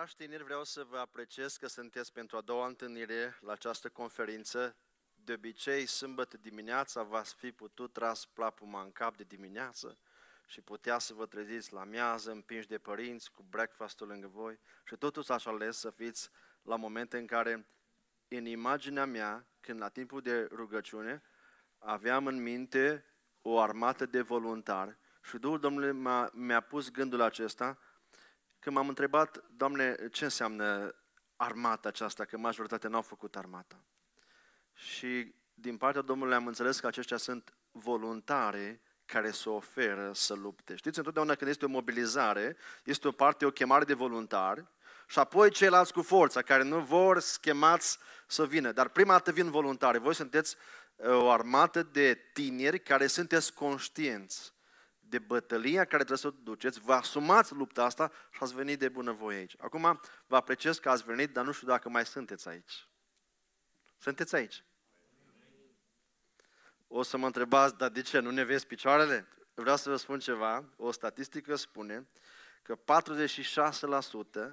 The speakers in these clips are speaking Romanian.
Dragi tineri, vreau să vă apreciez că sunteți pentru a doua întâlnire la această conferință. De obicei, sâmbătă dimineața v-ați fi putut tras plapuma în cap de dimineață și putea să vă treziți la miază, împinși de părinți, cu breakfastul lângă voi și totuși aș ales să fiți la momente în care, în imaginea mea, când la timpul de rugăciune, aveam în minte o armată de voluntari și Duhul Domnului mi-a, mi-a pus gândul acesta – când m-am întrebat, Doamne, ce înseamnă armata aceasta, că majoritatea n-au făcut armata. Și din partea Domnului am înțeles că aceștia sunt voluntare care se oferă să lupte. Știți, întotdeauna când este o mobilizare, este o parte o chemare de voluntari și apoi ceilalți cu forța, care nu vor schemați să vină. Dar prima dată vin voluntari. Voi sunteți uh, o armată de tineri care sunteți conștienți de bătălia care trebuie să o duceți, vă asumați lupta asta și ați venit de bunăvoie aici. Acum vă apreciez că ați venit, dar nu știu dacă mai sunteți aici. Sunteți aici. O să mă întrebați, dar de ce, nu ne vezi picioarele? Vreau să vă spun ceva, o statistică spune că 46%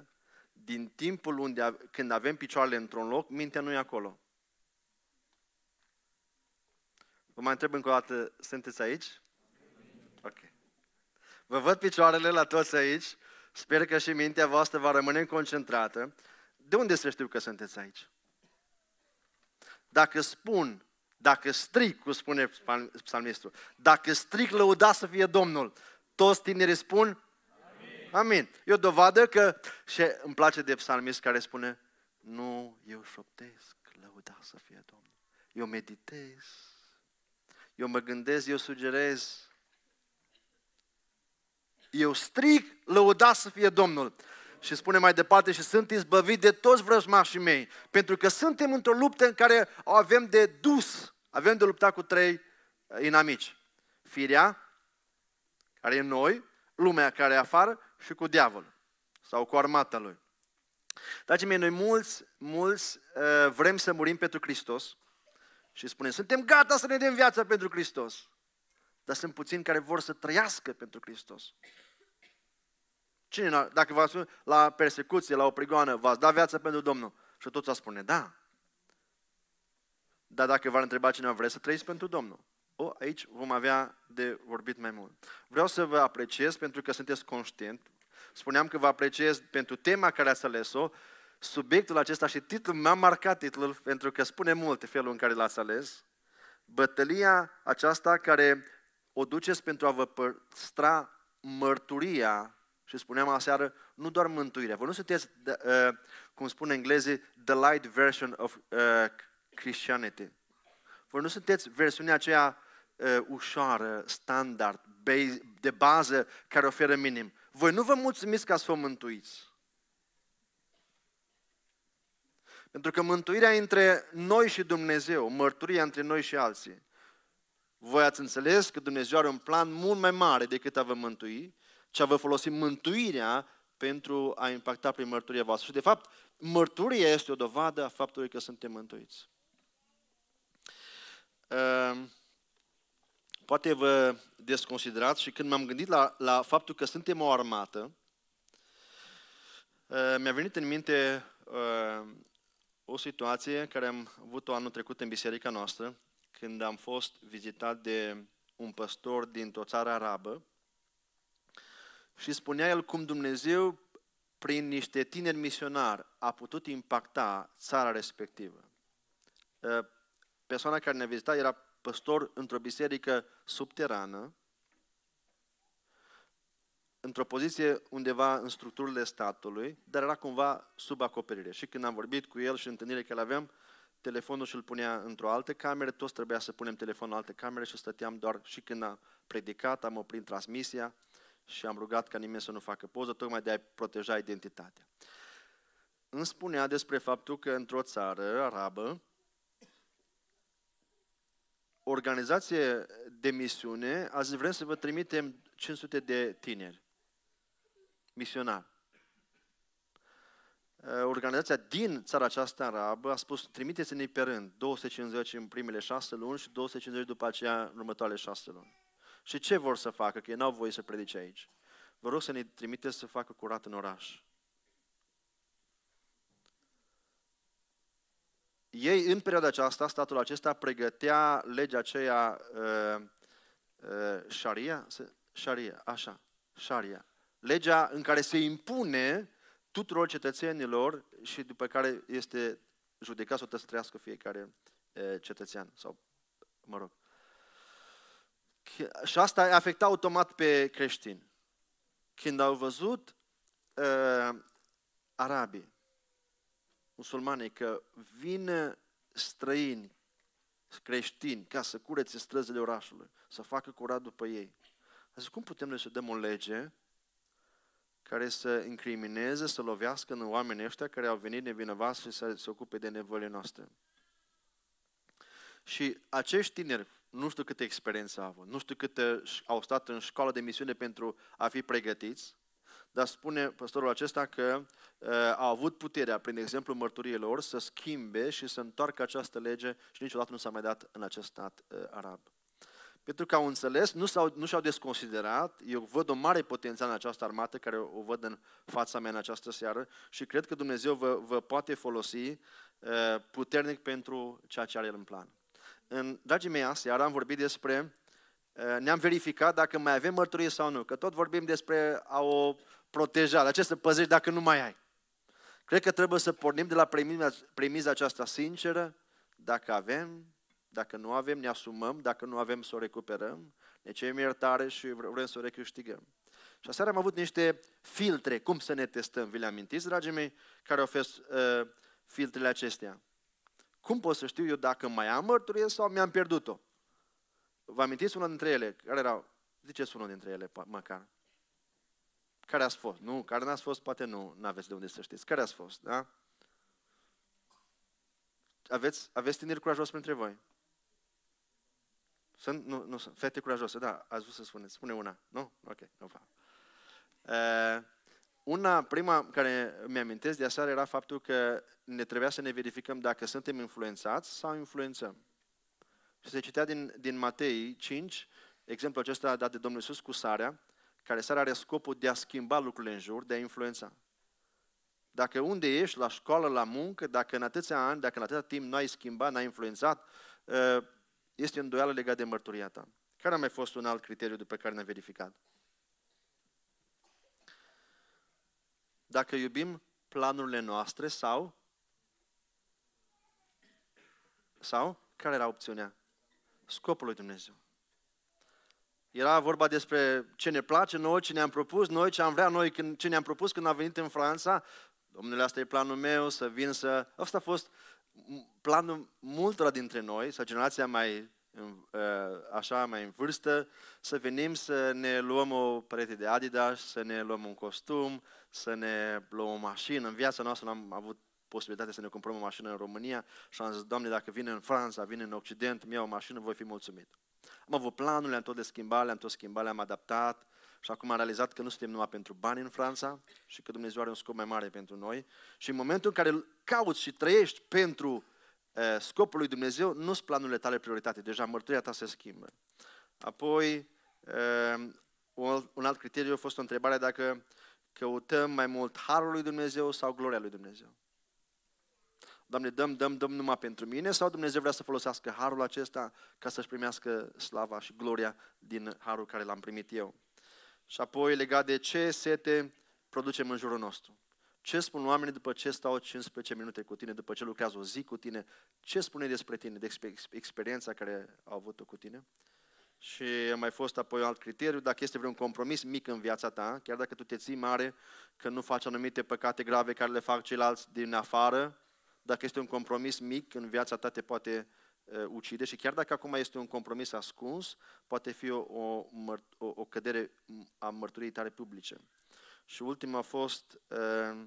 din timpul unde, când avem picioarele într-un loc, mintea nu e acolo. Vă mai întreb încă o dată, sunteți aici? Vă văd picioarele la toți aici. Sper că și mintea voastră va rămâne concentrată. De unde să știu că sunteți aici? Dacă spun, dacă stric, cum spune psalmistul, dacă stric lăuda să fie Domnul, toți tinerii spun Amin. Amin. E o dovadă că, și îmi place de psalmist care spune, nu, eu șoptesc, lăuda să fie Domnul. Eu meditez, eu mă gândesc, eu sugerez, eu strig, lăuda să fie Domnul. Și spune mai departe, și sunt izbăvit de toți vrăjmașii mei, pentru că suntem într-o luptă în care o avem de dus, avem de luptat cu trei eh, inamici. Firea, care e noi, lumea care e afară și cu diavolul sau cu armata lui. Dragii mei, noi mulți, mulți eh, vrem să murim pentru Hristos și spunem, suntem gata să ne dăm viața pentru Hristos dar sunt puțini care vor să trăiască pentru Hristos. Cine, dacă v-ați la persecuție, la o prigoană, v-ați dat viața pentru Domnul? Și toți spune, da. Dar dacă v-ar întreba cineva, vreți să trăiți pentru Domnul? O, aici vom avea de vorbit mai mult. Vreau să vă apreciez pentru că sunteți conștient. Spuneam că vă apreciez pentru tema care ați ales-o, subiectul acesta și titlul, mi-am marcat titlul pentru că spune multe felul în care l-ați ales. Bătălia aceasta care o duceți pentru a vă păstra mărturia și spuneam aseară, nu doar mântuirea. Voi nu sunteți, uh, cum spun englezii, the light version of uh, Christianity. Voi nu sunteți versiunea aceea uh, ușoară, standard, base, de bază, care oferă minim. Voi nu vă mulțumiți ca să vă mântuiți. Pentru că mântuirea între noi și Dumnezeu, mărturia între noi și alții, voi ați înțeles că Dumnezeu are un plan mult mai mare decât a vă mântui, ci a vă folosi mântuirea pentru a impacta prin mărturia voastră. Și de fapt, mărturia este o dovadă a faptului că suntem mântuiți. Ehm, poate vă desconsiderați și când m-am gândit la, la faptul că suntem o armată, ehm, mi-a venit în minte ehm, o situație care am avut-o anul trecut în biserica noastră când am fost vizitat de un păstor din o țară arabă și spunea el cum Dumnezeu, prin niște tineri misionari, a putut impacta țara respectivă. Ă, persoana care ne-a vizitat era păstor într-o biserică subterană, într-o poziție undeva în structurile statului, dar era cumva sub acoperire. Și când am vorbit cu el și întâlnirile care le aveam, telefonul și-l punea într-o altă cameră, toți trebuia să punem telefonul în altă cameră și stăteam doar și când a predicat, am oprit transmisia și am rugat ca nimeni să nu facă poză, tocmai de a proteja identitatea. Îmi spunea despre faptul că într-o țară arabă, organizație de misiune, azi vrem să vă trimitem 500 de tineri misionari. Eh, organizația din țara aceasta arabă a spus trimiteți-ne pe rând 250 în primele șase luni și 250 după aceea în următoarele șase luni. Și ce vor să facă? Că ei n-au voie să predice aici. Vă rog să ne trimiteți să facă curat în oraș. Ei, în perioada aceasta, statul acesta pregătea legea aceea uh, uh, Sharia, Sharia, așa, Sharia. Legea în care se impune tuturor cetățenilor și după care este judecat să o tăstrească fiecare cetățean. Sau, mă rog. Și asta afectat automat pe creștini. Când au văzut uh, arabii, musulmani, că vin străini, creștini, ca să curețe străzile orașului, să facă curat după ei. A zis, cum putem noi să dăm o lege care să incrimineze, să lovească în oamenii ăștia care au venit nevinovați și să se ocupe de nevoile noastre. Și acești tineri, nu știu câtă experiență au avut, nu știu câte au stat în școală de misiune pentru a fi pregătiți, dar spune păstorul acesta că uh, au avut puterea, prin exemplu mărturiei lor, să schimbe și să întoarcă această lege și niciodată nu s-a mai dat în acest stat uh, arab pentru că au înțeles, nu, s-au, nu și-au desconsiderat. Eu văd o mare potențial în această armată care o văd în fața mea în această seară și cred că Dumnezeu vă, vă poate folosi uh, puternic pentru ceea ce are El în plan. În, dragii mei, aseară am vorbit despre, uh, ne-am verificat dacă mai avem mărturie sau nu, că tot vorbim despre a o proteja, la ce să păzești dacă nu mai ai. Cred că trebuie să pornim de la premiza, premiza aceasta sinceră, dacă avem dacă nu avem, ne asumăm, dacă nu avem, să o recuperăm, ne cerem iertare și vrem să o recâștigăm. Și aseară am avut niște filtre, cum să ne testăm, vi le amintiți, dragii mei, care au fost uh, filtrele acestea. Cum pot să știu eu dacă mai am mărturie sau mi-am pierdut-o? Vă amintiți una dintre ele? Care erau? Ziceți unul dintre ele, măcar. Care ați fost? Nu, care n-ați fost, poate nu, n-aveți de unde să știți. Care ați fost, da? Aveți, aveți tineri curajos printre voi? Sunt? Nu, nu sunt. Fete curajoase, da, ați vrut să spuneți. Spune una. Nu? Ok, nu fac. Uh, una, prima care mi-amintesc de aseară era faptul că ne trebuia să ne verificăm dacă suntem influențați sau influențăm. Și se citea din, din Matei 5, exemplul acesta dat de Domnul Iisus cu sarea, care sarea are scopul de a schimba lucrurile în jur, de a influența. Dacă unde ești, la școală, la muncă, dacă în atâția ani, dacă în atâta timp nu ai schimbat, n-ai influențat, uh, este îndoială legat de mărturia ta. Care a mai fost un alt criteriu după care ne-am verificat? Dacă iubim planurile noastre sau sau care era opțiunea? Scopul lui Dumnezeu. Era vorba despre ce ne place noi, ce ne-am propus noi, ce am vrea noi, ce ne-am propus când am venit în Franța. Domnule, asta e planul meu, să vin să... Asta a fost planul multora dintre noi, sau generația mai ă, așa mai în vârstă, să venim să ne luăm o perete de Adidas, să ne luăm un costum, să ne luăm o mașină. În viața noastră am avut posibilitatea să ne cumpărăm o mașină în România și am zis, Doamne, dacă vine în Franța, vine în Occident, mi iau o mașină, voi fi mulțumit. Am avut planul, le-am tot de schimbat, le-am tot schimbat, le-am adaptat, și acum a realizat că nu suntem numai pentru bani în Franța și că Dumnezeu are un scop mai mare pentru noi. Și în momentul în care îl cauți și trăiești pentru scopul lui Dumnezeu, nu sunt planurile tale prioritate, deja mărturia ta se schimbă. Apoi, un alt criteriu a fost o întrebare dacă căutăm mai mult harul lui Dumnezeu sau gloria lui Dumnezeu. Doamne, dăm, dăm, dăm numai pentru mine sau Dumnezeu vrea să folosească harul acesta ca să-și primească slava și gloria din harul care l-am primit eu? Și apoi legat de ce sete producem în jurul nostru. Ce spun oamenii după ce stau 15 minute cu tine, după ce lucrează o zi cu tine? Ce spune despre tine, despre experiența care au avut-o cu tine? Și a mai fost apoi un alt criteriu, dacă este vreun compromis mic în viața ta, chiar dacă tu te ții mare că nu faci anumite păcate grave care le fac ceilalți din afară, dacă este un compromis mic în viața ta, te poate Uh, ucide și chiar dacă acum este un compromis ascuns, poate fi o, o, o, cădere a mărturiei tale publice. Și ultima a fost uh,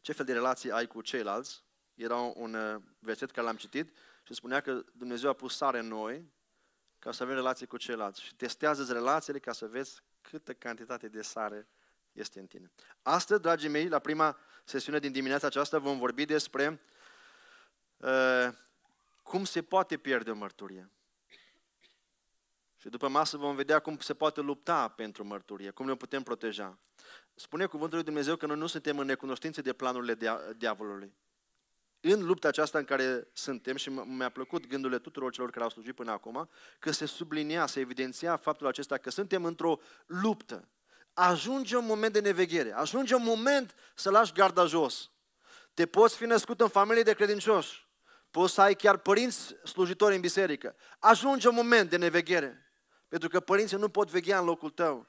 ce fel de relații ai cu ceilalți. Era un uh, verset care l-am citit și spunea că Dumnezeu a pus sare în noi ca să avem relații cu ceilalți. Și testează relațiile ca să vezi câtă cantitate de sare este în tine. Astăzi, dragii mei, la prima sesiune din dimineața aceasta vom vorbi despre uh, cum se poate pierde o mărturie? Și după masă vom vedea cum se poate lupta pentru mărturie, cum ne putem proteja. Spune cuvântul lui Dumnezeu că noi nu suntem în necunoștință de planurile diavolului. În lupta aceasta în care suntem și mi-a plăcut gândurile tuturor celor care au slujit până acum, că se sublinia, se evidenția faptul acesta că suntem într-o luptă. Ajunge un moment de neveghere, ajunge un moment să lași garda jos. Te poți fi născut în familie de credincioși, poți să ai chiar părinți slujitori în biserică. Ajunge un moment de neveghere, pentru că părinții nu pot veghea în locul tău.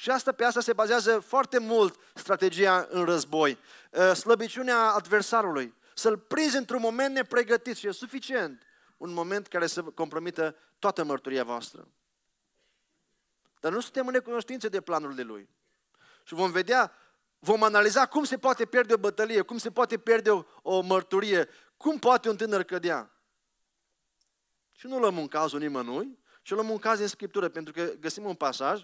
Și asta pe asta se bazează foarte mult strategia în război. Uh, slăbiciunea adversarului. Să-l prinzi într-un moment nepregătit și e suficient. Un moment care să compromită toată mărturia voastră. Dar nu suntem în necunoștință de de lui. Și vom vedea, vom analiza cum se poate pierde o bătălie, cum se poate pierde o, o mărturie, cum poate un tânăr cădea? Și nu luăm un cazul nimănui, ci luăm un caz în Scriptură, pentru că găsim un pasaj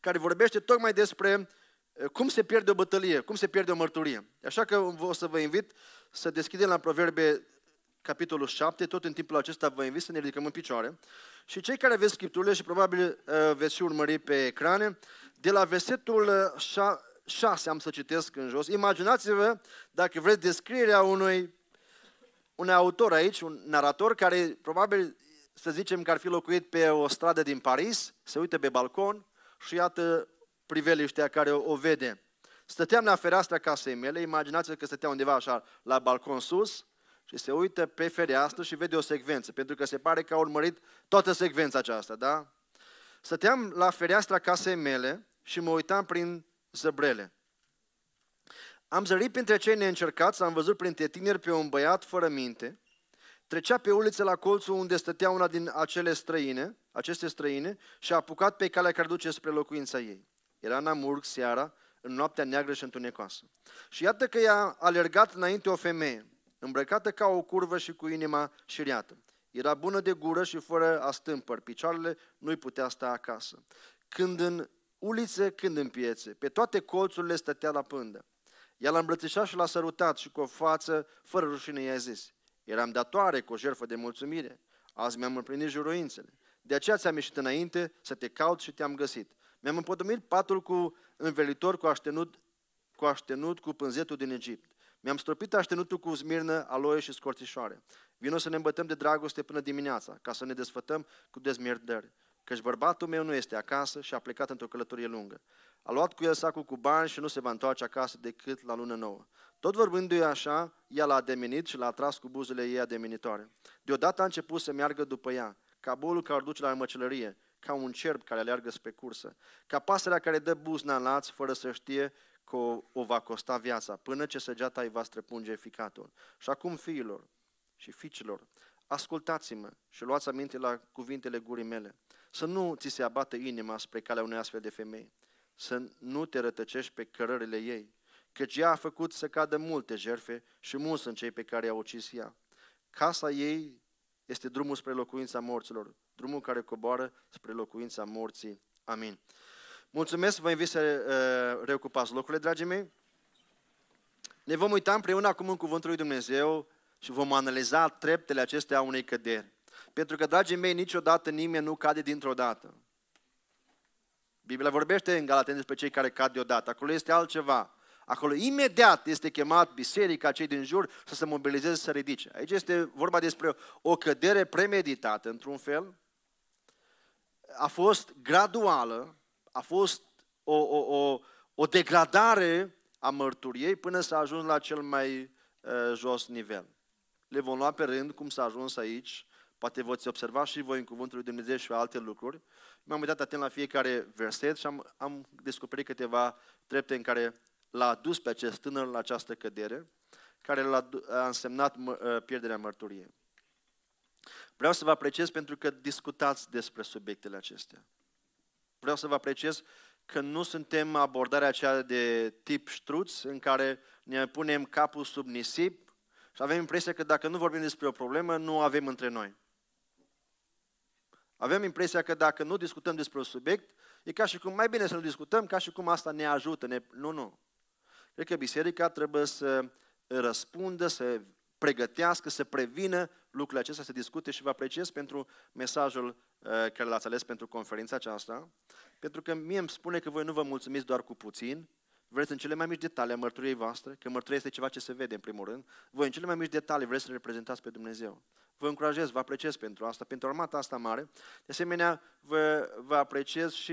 care vorbește tocmai despre eh, cum se pierde o bătălie, cum se pierde o mărturie. Așa că o să vă invit să deschidem la Proverbe capitolul 7, tot în timpul acesta vă invit să ne ridicăm în picioare. Și cei care aveți Scripturile și probabil eh, veți și urmări pe ecrane, de la versetul 6 eh, am să citesc în jos. Imaginați-vă, dacă vreți, descrierea unui un autor aici, un narator, care probabil, să zicem că ar fi locuit pe o stradă din Paris, se uită pe balcon și iată priveliștea care o, vede. Stăteam la fereastra casei mele, imaginați-vă că stătea undeva așa la balcon sus și se uită pe fereastră și vede o secvență, pentru că se pare că a urmărit toată secvența aceasta, da? Stăteam la fereastra casei mele și mă uitam prin zăbrele. Am zărit printre cei neîncercați, am văzut printre tineri pe un băiat fără minte, trecea pe ulițe la colțul unde stătea una din acele străine, aceste străine, și a apucat pe calea care duce spre locuința ei. Era amurg seara, în noaptea neagră și întunecoasă. Și iată că i-a alergat înainte o femeie, îmbrăcată ca o curvă și cu inima șiriată. Era bună de gură și fără astâmpări, picioarele nu-i putea sta acasă. Când în ulițe, când în piețe, pe toate colțurile stătea la pândă. El a îmbrățișat și l-a sărutat și cu o față fără rușine i-a zis, eram datoare cu o jertfă de mulțumire, azi mi-am împlinit juruințele, de aceea ți-am ieșit înainte să te caut și te-am găsit. Mi-am împodumit patul cu învelitor cu aștenut, cu aștenut cu pânzetul din Egipt. Mi-am stropit aștenutul cu zmirnă, aloie și scorțișoare. Vino să ne îmbătăm de dragoste până dimineața, ca să ne desfătăm cu dezmierdări căci bărbatul meu nu este acasă și a plecat într-o călătorie lungă. A luat cu el sacul cu bani și nu se va întoarce acasă decât la lună nouă. Tot vorbându-i așa, ea l-a demenit și l-a tras cu buzele ei ademenitoare. Deodată a început să meargă după ea, ca bolul care o duce la măcelărie, ca un cerb care aleargă spre cursă, ca pasărea care dă buzna în laț fără să știe că o, o va costa viața, până ce săgeata îi va străpunge ficatul. Și acum, fiilor și fiicilor, ascultați-mă și luați aminte la cuvintele gurii mele. Să nu ți se abată inima spre calea unei astfel de femei, să nu te rătăcești pe cărările ei, căci ea a făcut să cadă multe jerfe și mulți sunt cei pe care i-a ucis ea. Casa ei este drumul spre locuința morților, drumul care coboară spre locuința morții. Amin. Mulțumesc, vă invit să uh, reocupați locurile, dragii mei. Ne vom uita împreună acum în Cuvântul lui Dumnezeu și vom analiza treptele acestea unei căderi. Pentru că, dragii mei, niciodată nimeni nu cade dintr-o dată. Biblia vorbește în Galateni despre cei care cad deodată. Acolo este altceva. Acolo imediat este chemat biserica, cei din jur, să se mobilizeze, să ridice. Aici este vorba despre o cădere premeditată, într-un fel. A fost graduală, a fost o, o, o, o degradare a mărturiei până s-a ajuns la cel mai uh, jos nivel. Le vom lua pe rând cum s-a ajuns aici Poate voți observa și voi în Cuvântul lui Dumnezeu și alte lucruri. M-am uitat atent la fiecare verset și am, am descoperit câteva trepte în care l-a adus pe acest tânăr la această cădere, care l-a a însemnat ă, pierderea mărturiei. Vreau să vă apreciez pentru că discutați despre subiectele acestea. Vreau să vă apreciez că nu suntem abordarea aceea de tip ștruț, în care ne punem capul sub nisip și avem impresia că dacă nu vorbim despre o problemă, nu o avem între noi. Avem impresia că dacă nu discutăm despre un subiect, e ca și cum mai bine să nu discutăm, ca și cum asta ne ajută. Ne... Nu, nu. Cred că biserica trebuie să răspundă, să pregătească, să prevină lucrurile acestea, să discute și vă apreciez pentru mesajul uh, care l-ați ales pentru conferința aceasta, pentru că mie îmi spune că voi nu vă mulțumiți doar cu puțin, vreți în cele mai mici detalii a mărturiei voastre, că mărturia este ceva ce se vede în primul rând, voi în cele mai mici detalii vreți să reprezentați pe Dumnezeu vă încurajez, vă apreciez pentru asta, pentru armata asta mare. De asemenea, vă, vă apreciez și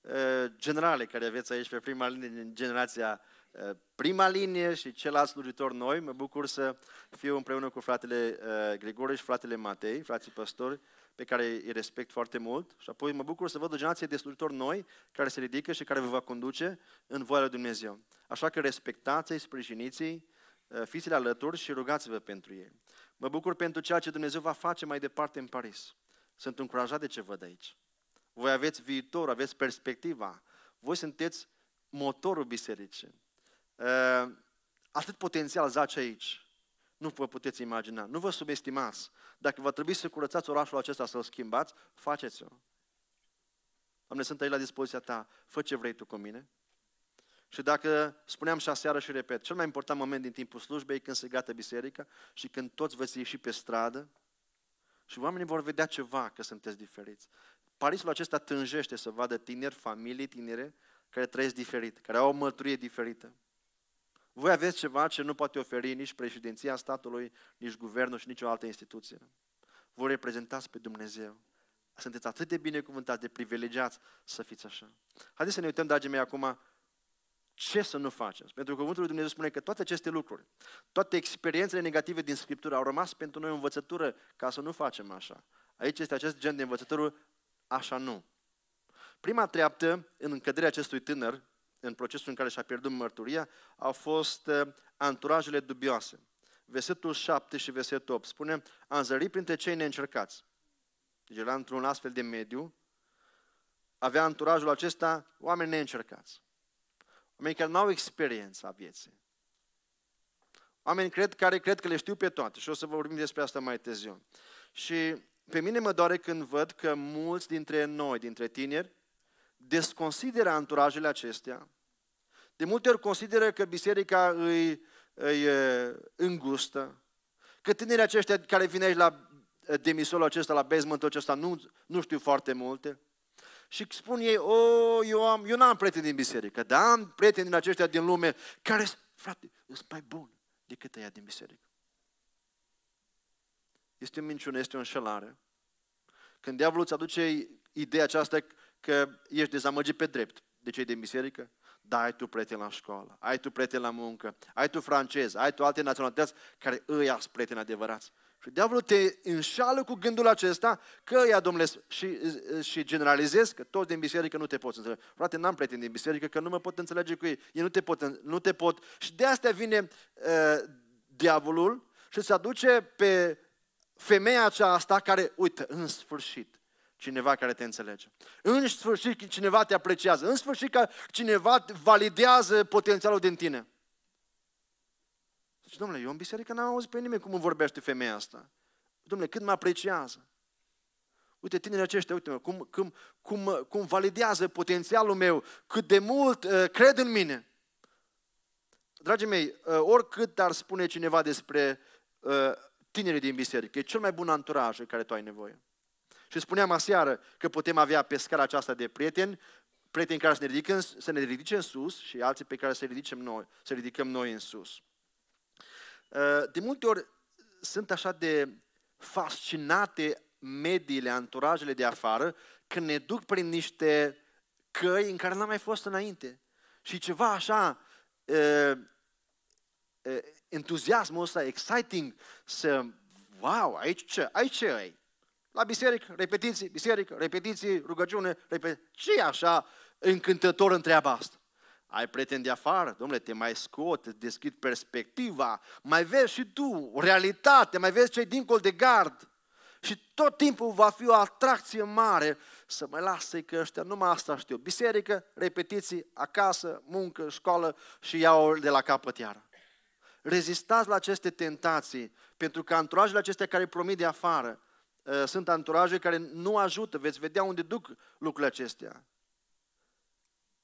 uh, generale care aveți aici pe prima linie din generația uh, prima linie și celălalt slujitor noi. Mă bucur să fiu împreună cu fratele uh, Grigore și fratele Matei, frații păstori, pe care îi respect foarte mult și apoi mă bucur să văd o generație de slujitori noi care se ridică și care vă va conduce în voia lui Dumnezeu. Așa că respectați-i, sprijiniți-i, fiți-le alături și rugați-vă pentru ei. Mă bucur pentru ceea ce Dumnezeu va face mai departe în Paris. Sunt încurajat de ce văd aici. Voi aveți viitor, aveți perspectiva. Voi sunteți motorul bisericii. Ă, atât potențial zace aici. Nu vă puteți imagina. Nu vă subestimați. Dacă va trebui să curățați orașul acesta, să-l schimbați, faceți-o. Doamne, sunt aici la dispoziția ta. Fă ce vrei tu cu mine. Și dacă spuneam și aseară și repet, cel mai important moment din timpul slujbei e când se gata biserica și când toți veți ieși pe stradă și oamenii vor vedea ceva că sunteți diferiți. Parisul acesta tânjește să vadă tineri, familii tinere care trăiesc diferit, care au o mărturie diferită. Voi aveți ceva ce nu poate oferi nici președinția statului, nici guvernul și nicio altă instituție. Voi reprezentați pe Dumnezeu. Sunteți atât de binecuvântați, de privilegiați să fiți așa. Haideți să ne uităm, dragii mei, acum ce să nu facem? Pentru că Cuvântul lui Dumnezeu spune că toate aceste lucruri, toate experiențele negative din Scriptură au rămas pentru noi o învățătură ca să nu facem așa. Aici este acest gen de învățătură, așa nu. Prima treaptă în încăderea acestui tânăr, în procesul în care și-a pierdut mărturia, au fost eh, anturajele dubioase. Versetul 7 și versetul 8 spune, a zărit printre cei neîncercați. Deci era într-un astfel de mediu, avea anturajul acesta oameni neîncercați oameni care nu au experiența vieții. Oameni cred, care cred că le știu pe toate și o să vă vorbim despre asta mai târziu. Și pe mine mă doare când văd că mulți dintre noi, dintre tineri, desconsideră anturajele acestea. De multe ori consideră că biserica îi, îi îngustă, că tinerii aceștia care vin aici la demisolul acesta, la basementul acesta, nu, nu știu foarte multe și spun ei, o, oh, eu, am, eu n-am prieteni din biserică, dar am prieteni din aceștia din lume care, frate, sunt mai buni decât ăia din biserică. Este o minciună, este o înșelare. Când diavolul îți aduce ideea aceasta că ești dezamăgit pe drept de cei din biserică, da, ai tu prieteni la școală, ai tu prieteni la muncă, ai tu francez, ai tu alte naționalități care îi ați prieteni adevărați. Și diavolul te înșală cu gândul acesta că, ia domnule, și, și generalizez că toți din biserică nu te poți înțelege. Frate, n-am prieteni din biserică că nu mă pot înțelege cu ei. Ei nu te pot. Nu te pot. Și de asta vine uh, diavolul și se aduce pe femeia aceasta care, uite, în sfârșit, cineva care te înțelege. În sfârșit, cineva te apreciază. În sfârșit, că cineva validează potențialul din tine. Și domnule, eu în biserică n-am auzit pe nimeni cum îmi vorbește femeia asta. Domnule, cât mă apreciază. Uite, tinerii aceștia, uite cum, cum, cum, cum validează potențialul meu, cât de mult uh, cred în mine. Dragii mei, uh, oricât ar spune cineva despre uh, tinerii din biserică, e cel mai bun anturaj în care tu ai nevoie. Și spuneam aseară că putem avea pe scara aceasta de prieteni, prieteni care să ne, ridică, să ne ridice în sus și alții pe care să, ridicăm noi, să ridicăm noi în sus. Eh, de multe ori sunt așa de fascinate mediile, anturajele de afară, când ne duc prin niște căi în care n-am mai fost înainte. Și ceva așa, eh, eh, entuziasmul ăsta, exciting, să, wow, aici ce, aici ce ai? La biserică, repetiții, biserică, repetiții, rugăciune, repetiții. ce așa încântător întreaba asta? ai prieteni de afară, domnule, te mai scot, îți deschid perspectiva, mai vezi și tu realitate, mai vezi ce dincolo de gard. Și tot timpul va fi o atracție mare să mă lasă că ăștia numai asta știu. Biserică, repetiții, acasă, muncă, școală și iau de la capăt iară. Rezistați la aceste tentații, pentru că anturajele acestea care promit de afară ă, sunt anturaje care nu ajută. Veți vedea unde duc lucrurile acestea.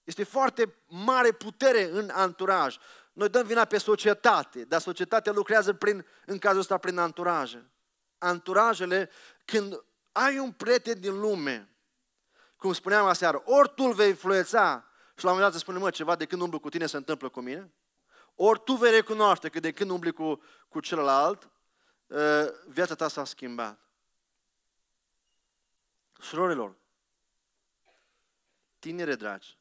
Este foarte mare putere în anturaj. Noi dăm vina pe societate, dar societatea lucrează prin, în cazul ăsta prin anturaje. Anturajele, când ai un prieten din lume, cum spuneam aseară, ori tu îl vei influența și la un moment dat îți spune, mă, ceva de când umbli cu tine se întâmplă cu mine, ori tu vei recunoaște că de când umbli cu, cu celălalt, ă, viața ta s-a schimbat. Surorilor, tinere dragi,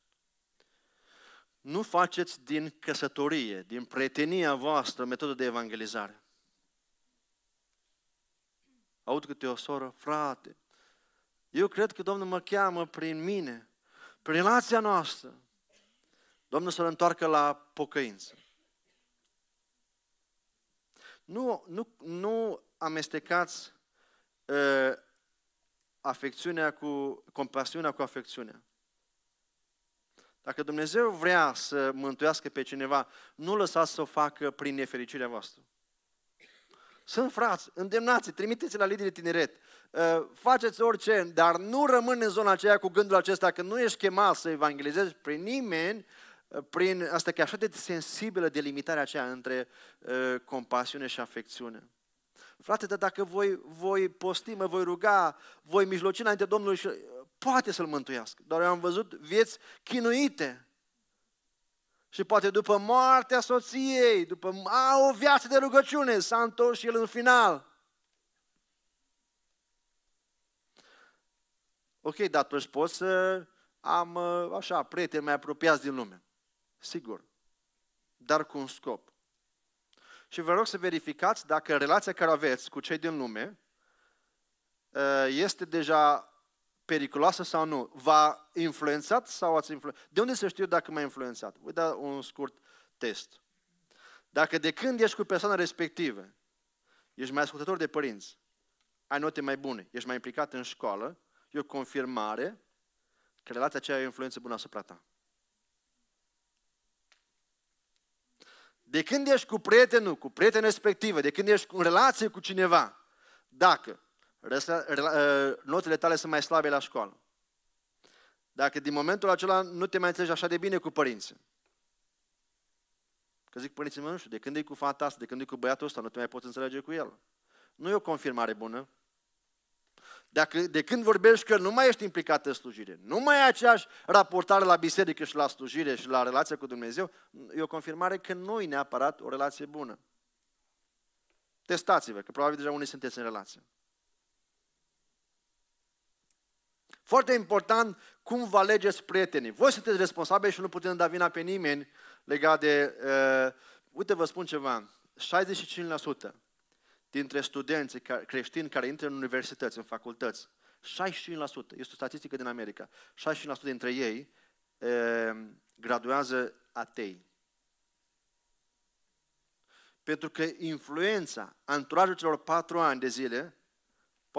nu faceți din căsătorie, din prietenia voastră, metodă de evangelizare. Aud câte o soră, frate, eu cred că Domnul mă cheamă prin mine, prin relația noastră. Domnul să ne întoarcă la pocăință. Nu, nu, nu amestecați uh, afecțiunea cu, compasiunea cu afecțiunea. Dacă Dumnezeu vrea să mântuiască pe cineva, nu lăsați să o facă prin nefericirea voastră. Sunt frați, îndemnați trimiteți la liderii tineret. Uh, faceți orice, dar nu rămâne în zona aceea cu gândul acesta că nu ești chemat să evangelizezi prin nimeni, uh, prin asta că e așa de sensibilă delimitarea aceea între uh, compasiune și afecțiune. Frate, dar dacă voi, voi posti, mă voi ruga, voi mijloci înainte Domnului și poate să-l mântuiască. Dar eu am văzut vieți chinuite. Și poate după moartea soției, după a, o viață de rugăciune, s-a întors și el în final. Ok, dar tu poți să am uh, așa, prieteni mai apropiați din lume. Sigur. Dar cu un scop. Și vă rog să verificați dacă relația care aveți cu cei din lume uh, este deja periculoasă sau nu, v-a influențat sau ați influențat? De unde să știu dacă m-a influențat? Voi da un scurt test. Dacă de când ești cu persoana respectivă, ești mai ascultător de părinți, ai note mai bune, ești mai implicat în școală, e o confirmare că relația aceea e o influență bună asupra ta. De când ești cu prietenul, cu prietenul respectivă, de când ești în relație cu cineva, dacă Ă, notele tale sunt mai slabe la școală. Dacă din momentul acela nu te mai înțelegi așa de bine cu părinții. Că zic, părinții mă, nu știu, de când e cu fata asta, de când e cu băiatul ăsta, nu te mai poți înțelege cu el. Nu e o confirmare bună. Dacă de când vorbești că nu mai ești implicat în slujire, nu mai ai aceeași raportare la biserică și la slujire și la relația cu Dumnezeu, e o confirmare că nu e neapărat o relație bună. Testați-vă, că probabil deja unii sunteți în relație. Foarte important cum vă alegeți prietenii. Voi sunteți responsabili și nu putem da vina pe nimeni legat de... Uh, uite, vă spun ceva. 65% dintre studenții creștini care intră în universități, în facultăți, 65%, este o statistică din America, 65% dintre ei uh, graduează atei. Pentru că influența anturajul celor patru ani de zile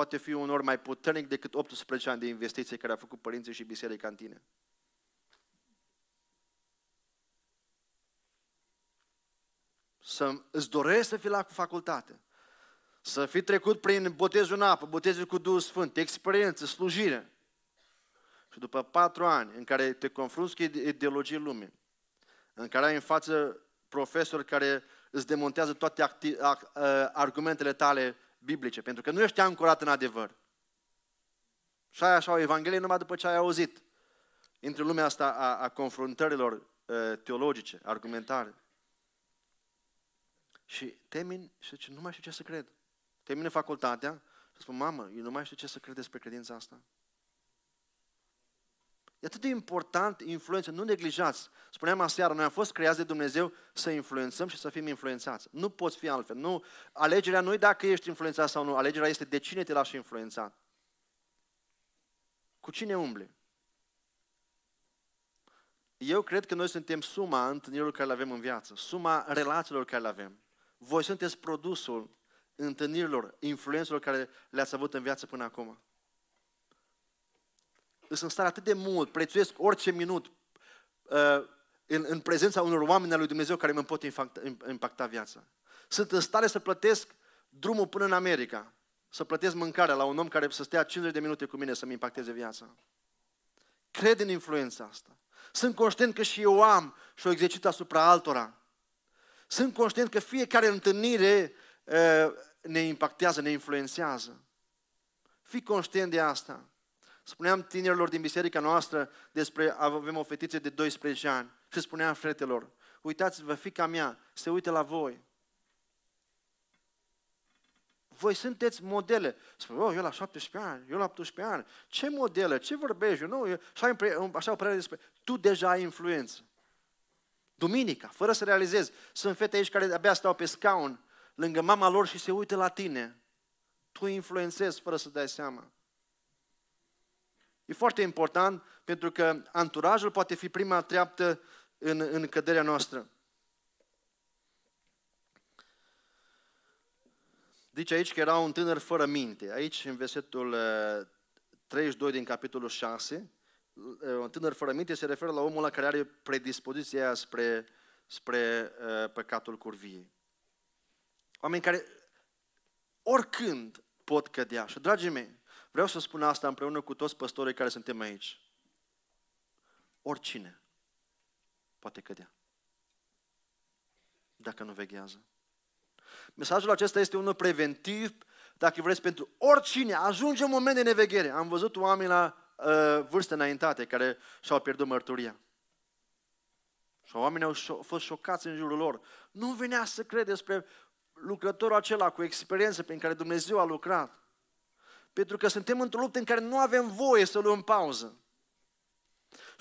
poate fi unor mai puternic decât 18 ani de investiție care a făcut părinții și biserica în tine. Să îți dorești să fii la facultate, să fii trecut prin botezul în apă, botezul cu Duhul Sfânt, experiență, slujire. Și după patru ani în care te confrunți cu ideologii lumii, în care ai în față profesori care îți demontează toate acti- ă, argumentele tale biblice, pentru că nu ești ancorat în adevăr. Și ai așa o Evanghelie numai după ce ai auzit. Între lumea asta a, a confruntărilor teologice, argumentare. Și termin și zice, nu mai știu ce să cred. Termină facultatea și spun, mamă, eu nu mai știu ce să cred despre credința asta. E atât de important influența, nu neglijați. Spuneam aseară, noi am fost creați de Dumnezeu să influențăm și să fim influențați. Nu poți fi altfel. Nu, alegerea nu e dacă ești influențat sau nu, alegerea este de cine te lași influențat. Cu cine umbli? Eu cred că noi suntem suma întâlnirilor care le avem în viață, suma relațiilor care le avem. Voi sunteți produsul întâlnirilor, influențelor care le-ați avut în viață până acum sunt în stare atât de mult, prețuiesc orice minut uh, în, în prezența unor oameni al lui Dumnezeu care mă pot impacta, impacta viața. Sunt în stare să plătesc drumul până în America, să plătesc mâncarea la un om care să stea 50 de minute cu mine să-mi impacteze viața. Cred în influența asta. Sunt conștient că și eu am și o exercit asupra altora. Sunt conștient că fiecare întâlnire uh, ne impactează, ne influențează. Fii conștient de asta. Spuneam tinerilor din biserica noastră despre, avem o fetiță de 12 ani și spuneam fretelor, uitați-vă, fica mea se uită la voi. Voi sunteți modele. Spune, oh, eu la 17 ani, eu la 18 ani. Ce modele? Ce vorbești? nu, eu, așa, am, așa o părere despre... Tu deja ai influență. Duminica, fără să realizezi, sunt fete aici care abia stau pe scaun lângă mama lor și se uită la tine. Tu influențezi fără să dai seama. E foarte important pentru că anturajul poate fi prima treaptă în, în căderea noastră. Zice aici că era un tânăr fără minte. Aici, în versetul 32 uh, din capitolul 6, uh, un tânăr fără minte se referă la omul la care are predispoziția spre, spre uh, păcatul curviei. Oameni care oricând pot cădea. Și, dragii mei, Vreau să spun asta împreună cu toți păstorii care suntem aici. Oricine poate cădea. Dacă nu veghează. Mesajul acesta este unul preventiv, dacă vreți, pentru oricine. Ajunge un moment de neveghere. Am văzut oameni la uh, vârste înaintate care și-au pierdut mărturia. Și oamenii au fost șocați în jurul lor. Nu venea să crede despre lucrătorul acela cu experiență prin care Dumnezeu a lucrat. Pentru că suntem într-o luptă în care nu avem voie să luăm pauză.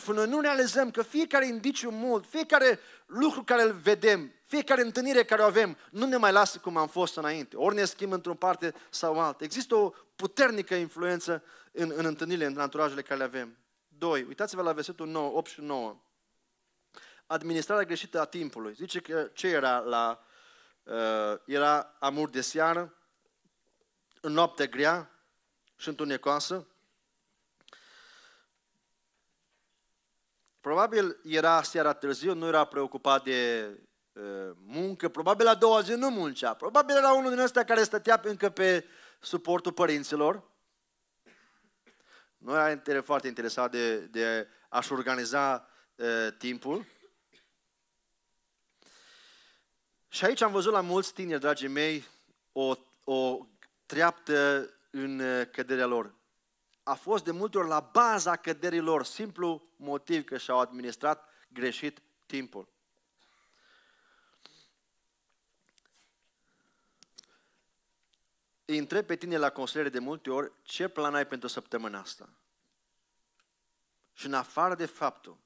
Și noi nu realizăm că fiecare indiciu mult, fiecare lucru care îl vedem, fiecare întâlnire care o avem, nu ne mai lasă cum am fost înainte. Ori ne schimb într-o parte sau altă. Există o puternică influență în, în întâlnirile, în anturajele care le avem. Doi, Uitați-vă la versetul 9, 8 și 9. Administrarea greșită a timpului. Zice că ce era la... Uh, era amur de seară, în noapte grea, și întunecoasă. Probabil era seara târziu, nu era preocupat de uh, muncă, probabil la doua zi nu muncea, probabil era unul din ăsta care stătea încă pe suportul părinților. Nu era foarte interesat de, de a-și organiza uh, timpul. Și aici am văzut la mulți tineri, dragii mei, o, o treaptă în uh, căderea lor. A fost de multe ori la baza căderii lor, simplu motiv că și-au administrat greșit timpul. Îi întreb pe tine la consiliere de multe ori ce plan ai pentru săptămâna asta. Și în afară de faptul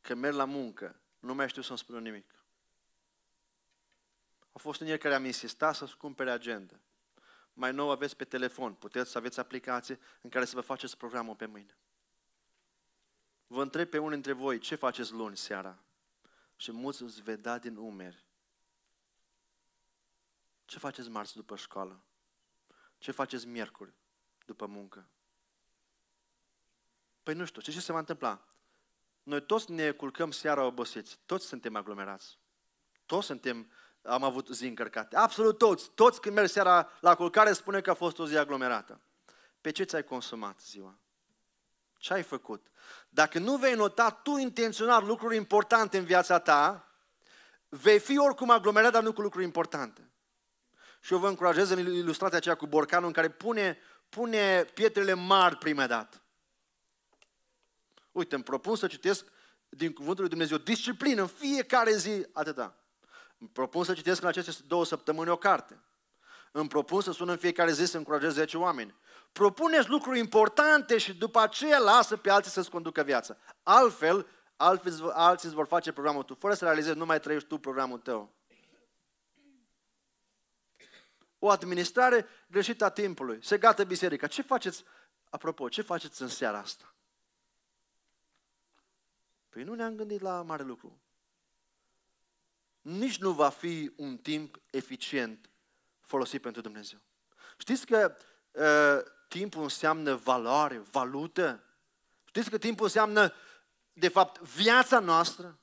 că merg la muncă, nu mai știu să-mi spună nimic. Au fost unii care am insistat să-ți cumpere agenda. Mai nou aveți pe telefon, puteți să aveți aplicație în care să vă faceți programul pe mâine. Vă întreb pe unul dintre voi, ce faceți luni seara? Și mulți îți vedea din umeri. Ce faceți marți după școală? Ce faceți miercuri după muncă? Păi nu știu, ce, ce se va întâmpla? Noi toți ne culcăm seara obosiți, toți suntem aglomerați, toți suntem am avut zi încărcate. Absolut toți. Toți când merg seara la culcare spune că a fost o zi aglomerată. Pe ce ți-ai consumat ziua? Ce ai făcut? Dacă nu vei nota tu intenționat lucruri importante în viața ta, vei fi oricum aglomerat, dar nu cu lucruri importante. Și eu vă încurajez în ilustrația aceea cu borcanul în care pune, pune pietrele mari prima dată. Uite, îmi propun să citesc din Cuvântul lui Dumnezeu disciplină în fiecare zi atâta. Îmi propun să citesc în aceste două săptămâni o carte. Îmi propun să sun în fiecare zi să încurajez 10 oameni. Propuneți lucruri importante și după aceea lasă pe alții să-ți conducă viața. Altfel, alții, alții îți vor face programul tău, fără să realizezi, nu mai trăiești tu programul tău. O administrare greșită a timpului, se gata biserica. Ce faceți, apropo, ce faceți în seara asta? Păi nu ne-am gândit la mare lucru nici nu va fi un timp eficient folosit pentru Dumnezeu. Știți că uh, timpul înseamnă valoare, valută? Știți că timpul înseamnă, de fapt, viața noastră?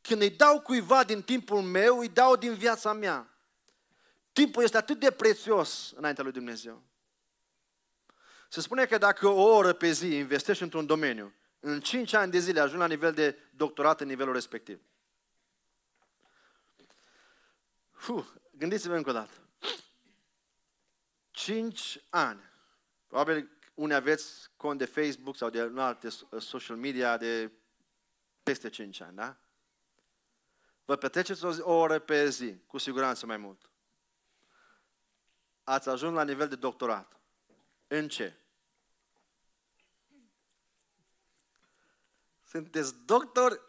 Când îi dau cuiva din timpul meu, îi dau din viața mea. Timpul este atât de prețios înaintea lui Dumnezeu. Se spune că dacă o oră pe zi investești într-un domeniu în 5 ani de zile ajung la nivel de doctorat în nivelul respectiv. gândiți-vă încă o dată. 5 ani. Probabil unii aveți cont de Facebook sau de alte social media de peste 5 ani, da? Vă petreceți o, zi, o oră pe zi, cu siguranță mai mult. Ați ajuns la nivel de doctorat. În ce? Sunteți doctor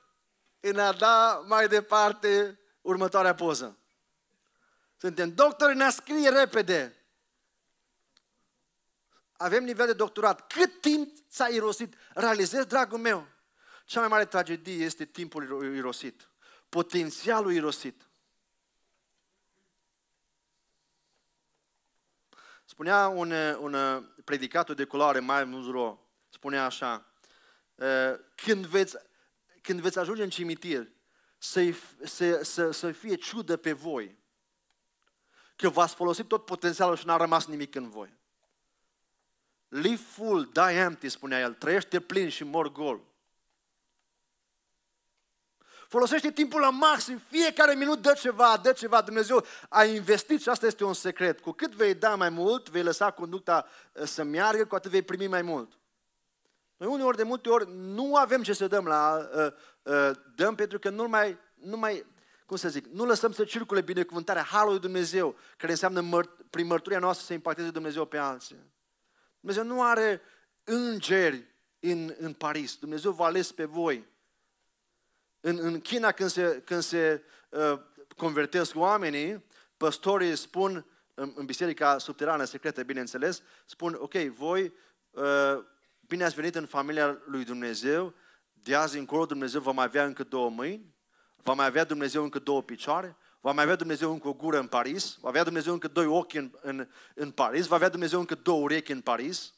în a da mai departe următoarea poză. Suntem doctori în a scrie repede. Avem nivel de doctorat. Cât timp s a irosit? Realizezi, dragul meu, cea mai mare tragedie este timpul irosit. Potențialul irosit. Spunea un, un predicator de culoare, mai Muzro, spunea așa, Eh, când veți, când veți ajunge în cimitir, să, să, să, să fie ciudă pe voi că v-ați folosit tot potențialul și n-a rămas nimic în voi. Live full, die empty, spunea el, trăiește plin și mor gol. Folosește timpul la maxim, fiecare minut dă ceva, dă ceva. Dumnezeu a investit și asta este un secret. Cu cât vei da mai mult, vei lăsa conducta eh, să meargă, cu atât vei primi mai mult. Noi uneori, de multe ori, nu avem ce să dăm la... Uh, uh, dăm pentru că nu mai, nu mai... Cum să zic? Nu lăsăm să circule binecuvântarea, harul Dumnezeu, care înseamnă măr- prin mărturia noastră să impacteze Dumnezeu pe alții. Dumnezeu nu are îngeri în, în Paris. Dumnezeu v ales pe voi. În, în China, când se, când se uh, convertesc oamenii, păstorii spun, în, în biserica subterană secretă, bineînțeles, spun, ok, voi uh, Bine ați venit în familia lui Dumnezeu. De azi încolo Dumnezeu va mai avea încă două mâini, va mai avea Dumnezeu încă două picioare, va mai avea Dumnezeu încă o gură în Paris, va avea Dumnezeu încă doi ochi în, în, în Paris, va avea Dumnezeu încă două urechi în Paris.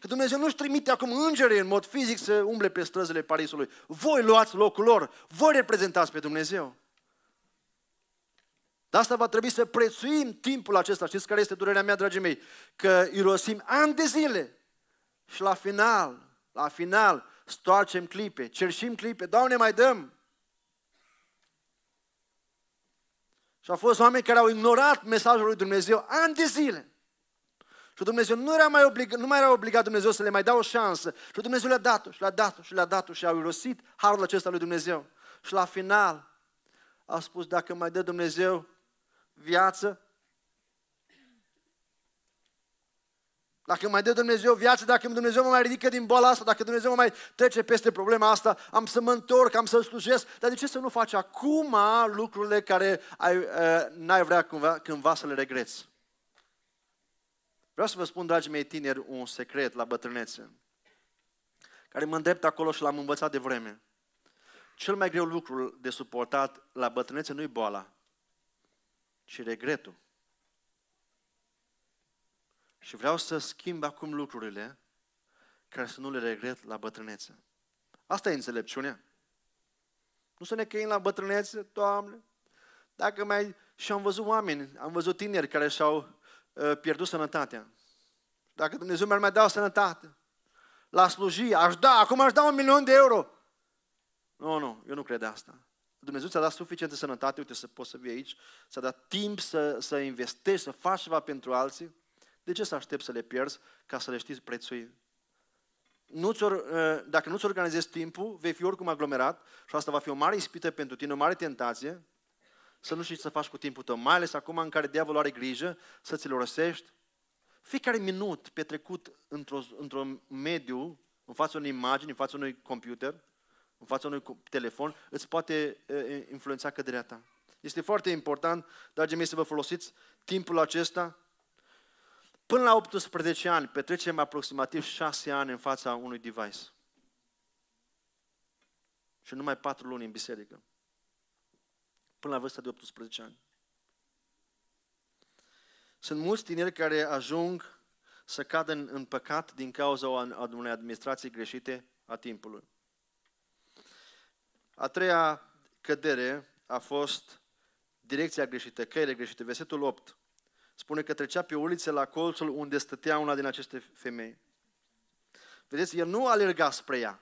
Că Dumnezeu nu-și trimite acum îngeri în mod fizic să umble pe străzile Parisului. Voi luați locul lor, voi reprezentați pe Dumnezeu. De asta va trebui să prețuim timpul acesta. Știți care este durerea mea, dragii mei? Că irosim ani de zile și la final, la final, stoarcem clipe, cerșim clipe, Doamne, mai dăm! Și au fost oameni care au ignorat mesajul lui Dumnezeu ani de zile. Și Dumnezeu nu, era mai obligat, nu mai era obligat Dumnezeu să le mai dau o șansă. Și Dumnezeu le-a dat și le-a dat și le-a dat și au irosit harul acesta lui Dumnezeu. Și la final a spus, dacă mai dă Dumnezeu viață, Dacă mai dă Dumnezeu viață, dacă Dumnezeu mă mai ridică din boala asta, dacă Dumnezeu mă mai trece peste problema asta, am să mă întorc, am să-L slujesc. Dar de ce să nu faci acum lucrurile care ai, uh, n-ai vrea cândva, cândva să le regreți? Vreau să vă spun, dragii mei tineri, un secret la bătrânețe, care mă îndrept acolo și l-am învățat de vreme. Cel mai greu lucru de suportat la bătrânețe nu-i boala, ci regretul. Și vreau să schimb acum lucrurile care să nu le regret la bătrânețe. Asta e înțelepciunea. Nu să ne căim la bătrânețe, Doamne. Dacă mai... Și am văzut oameni, am văzut tineri care și-au uh, pierdut sănătatea. Dacă Dumnezeu mi-ar mai da o sănătate, la sluji, aș da, acum aș da un milion de euro. Nu, nu, eu nu cred asta. Dumnezeu ți-a dat suficientă sănătate, uite, să poți să vii aici, ți-a dat timp să, să investești, să faci ceva pentru alții. De ce să aștept să le pierzi ca să le știi prețui? Nu-ți or, uh, dacă nu-ți organizezi timpul, vei fi oricum aglomerat și asta va fi o mare ispită pentru tine, o mare tentație să nu știi ce să faci cu timpul tău, mai ales acum în care diavolul are grijă să ți-l rosești. Fiecare minut petrecut într-un într, într mediu, în fața unei imagini, în fața unui computer, în fața unui telefon, îți poate uh, influența căderea ta. Este foarte important, dragii mei, să vă folosiți timpul acesta Până la 18 ani petrecem aproximativ 6 ani în fața unui device. Și numai 4 luni în biserică. Până la vârsta de 18 ani. Sunt mulți tineri care ajung să cadă în, în păcat din cauza unei administrații greșite a timpului. A treia cădere a fost direcția greșită, căile greșite. Versetul 8 spune că trecea pe ulițe la colțul unde stătea una din aceste femei. Vedeți, el nu alerga spre ea.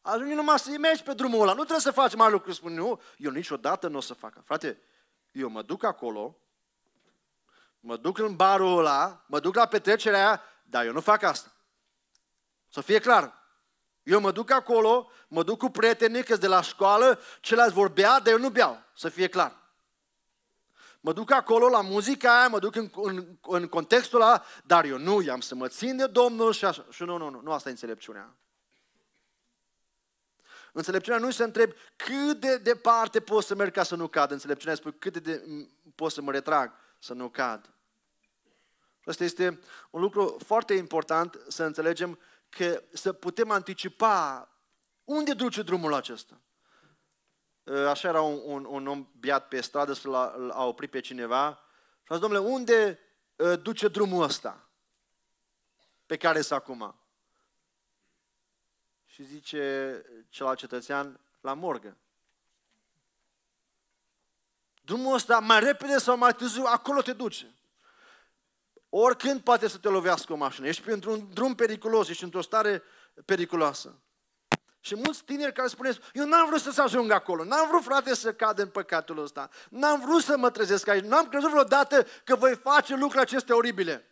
Ajunge numai să mergi pe drumul ăla. Nu trebuie să faci mai lucru. Spune, nu, eu niciodată nu o să fac. Frate, eu mă duc acolo, mă duc în barul ăla, mă duc la petrecerea aia, dar eu nu fac asta. Să fie clar. Eu mă duc acolo, mă duc cu prietenii, că de la școală, ceilalți vor bea, dar eu nu beau. Să fie clar. Mă duc acolo la muzica aia, mă duc în, în, în contextul ăla, dar eu nu i-am să mă țin de Domnul și așa. Și nu, nu, nu, nu asta e înțelepciunea. Înțelepciunea nu se întreb cât de departe pot să merg ca să nu cad. Înțelepciunea spune cât de, de pot să mă retrag să nu cad. Asta este un lucru foarte important să înțelegem că să putem anticipa unde duce drumul acesta. Eh, așa era un, un, un om biat pe stradă să l-a oprit pe cineva și a zis, domnule, unde eh, duce drumul ăsta pe care să acum? Și zice celălalt cetățean, la morgă. Drumul ăsta, mai repede sau mai târziu, acolo te duce. Oricând poate să te lovească o mașină. Ești pe un drum periculos, ești într-o stare periculoasă. Și mulți tineri care spuneți, eu n-am vrut să ajung acolo, n-am vrut, frate, să cad în păcatul ăsta, n-am vrut să mă trezesc aici, n-am crezut vreodată că voi face lucrurile acestea oribile.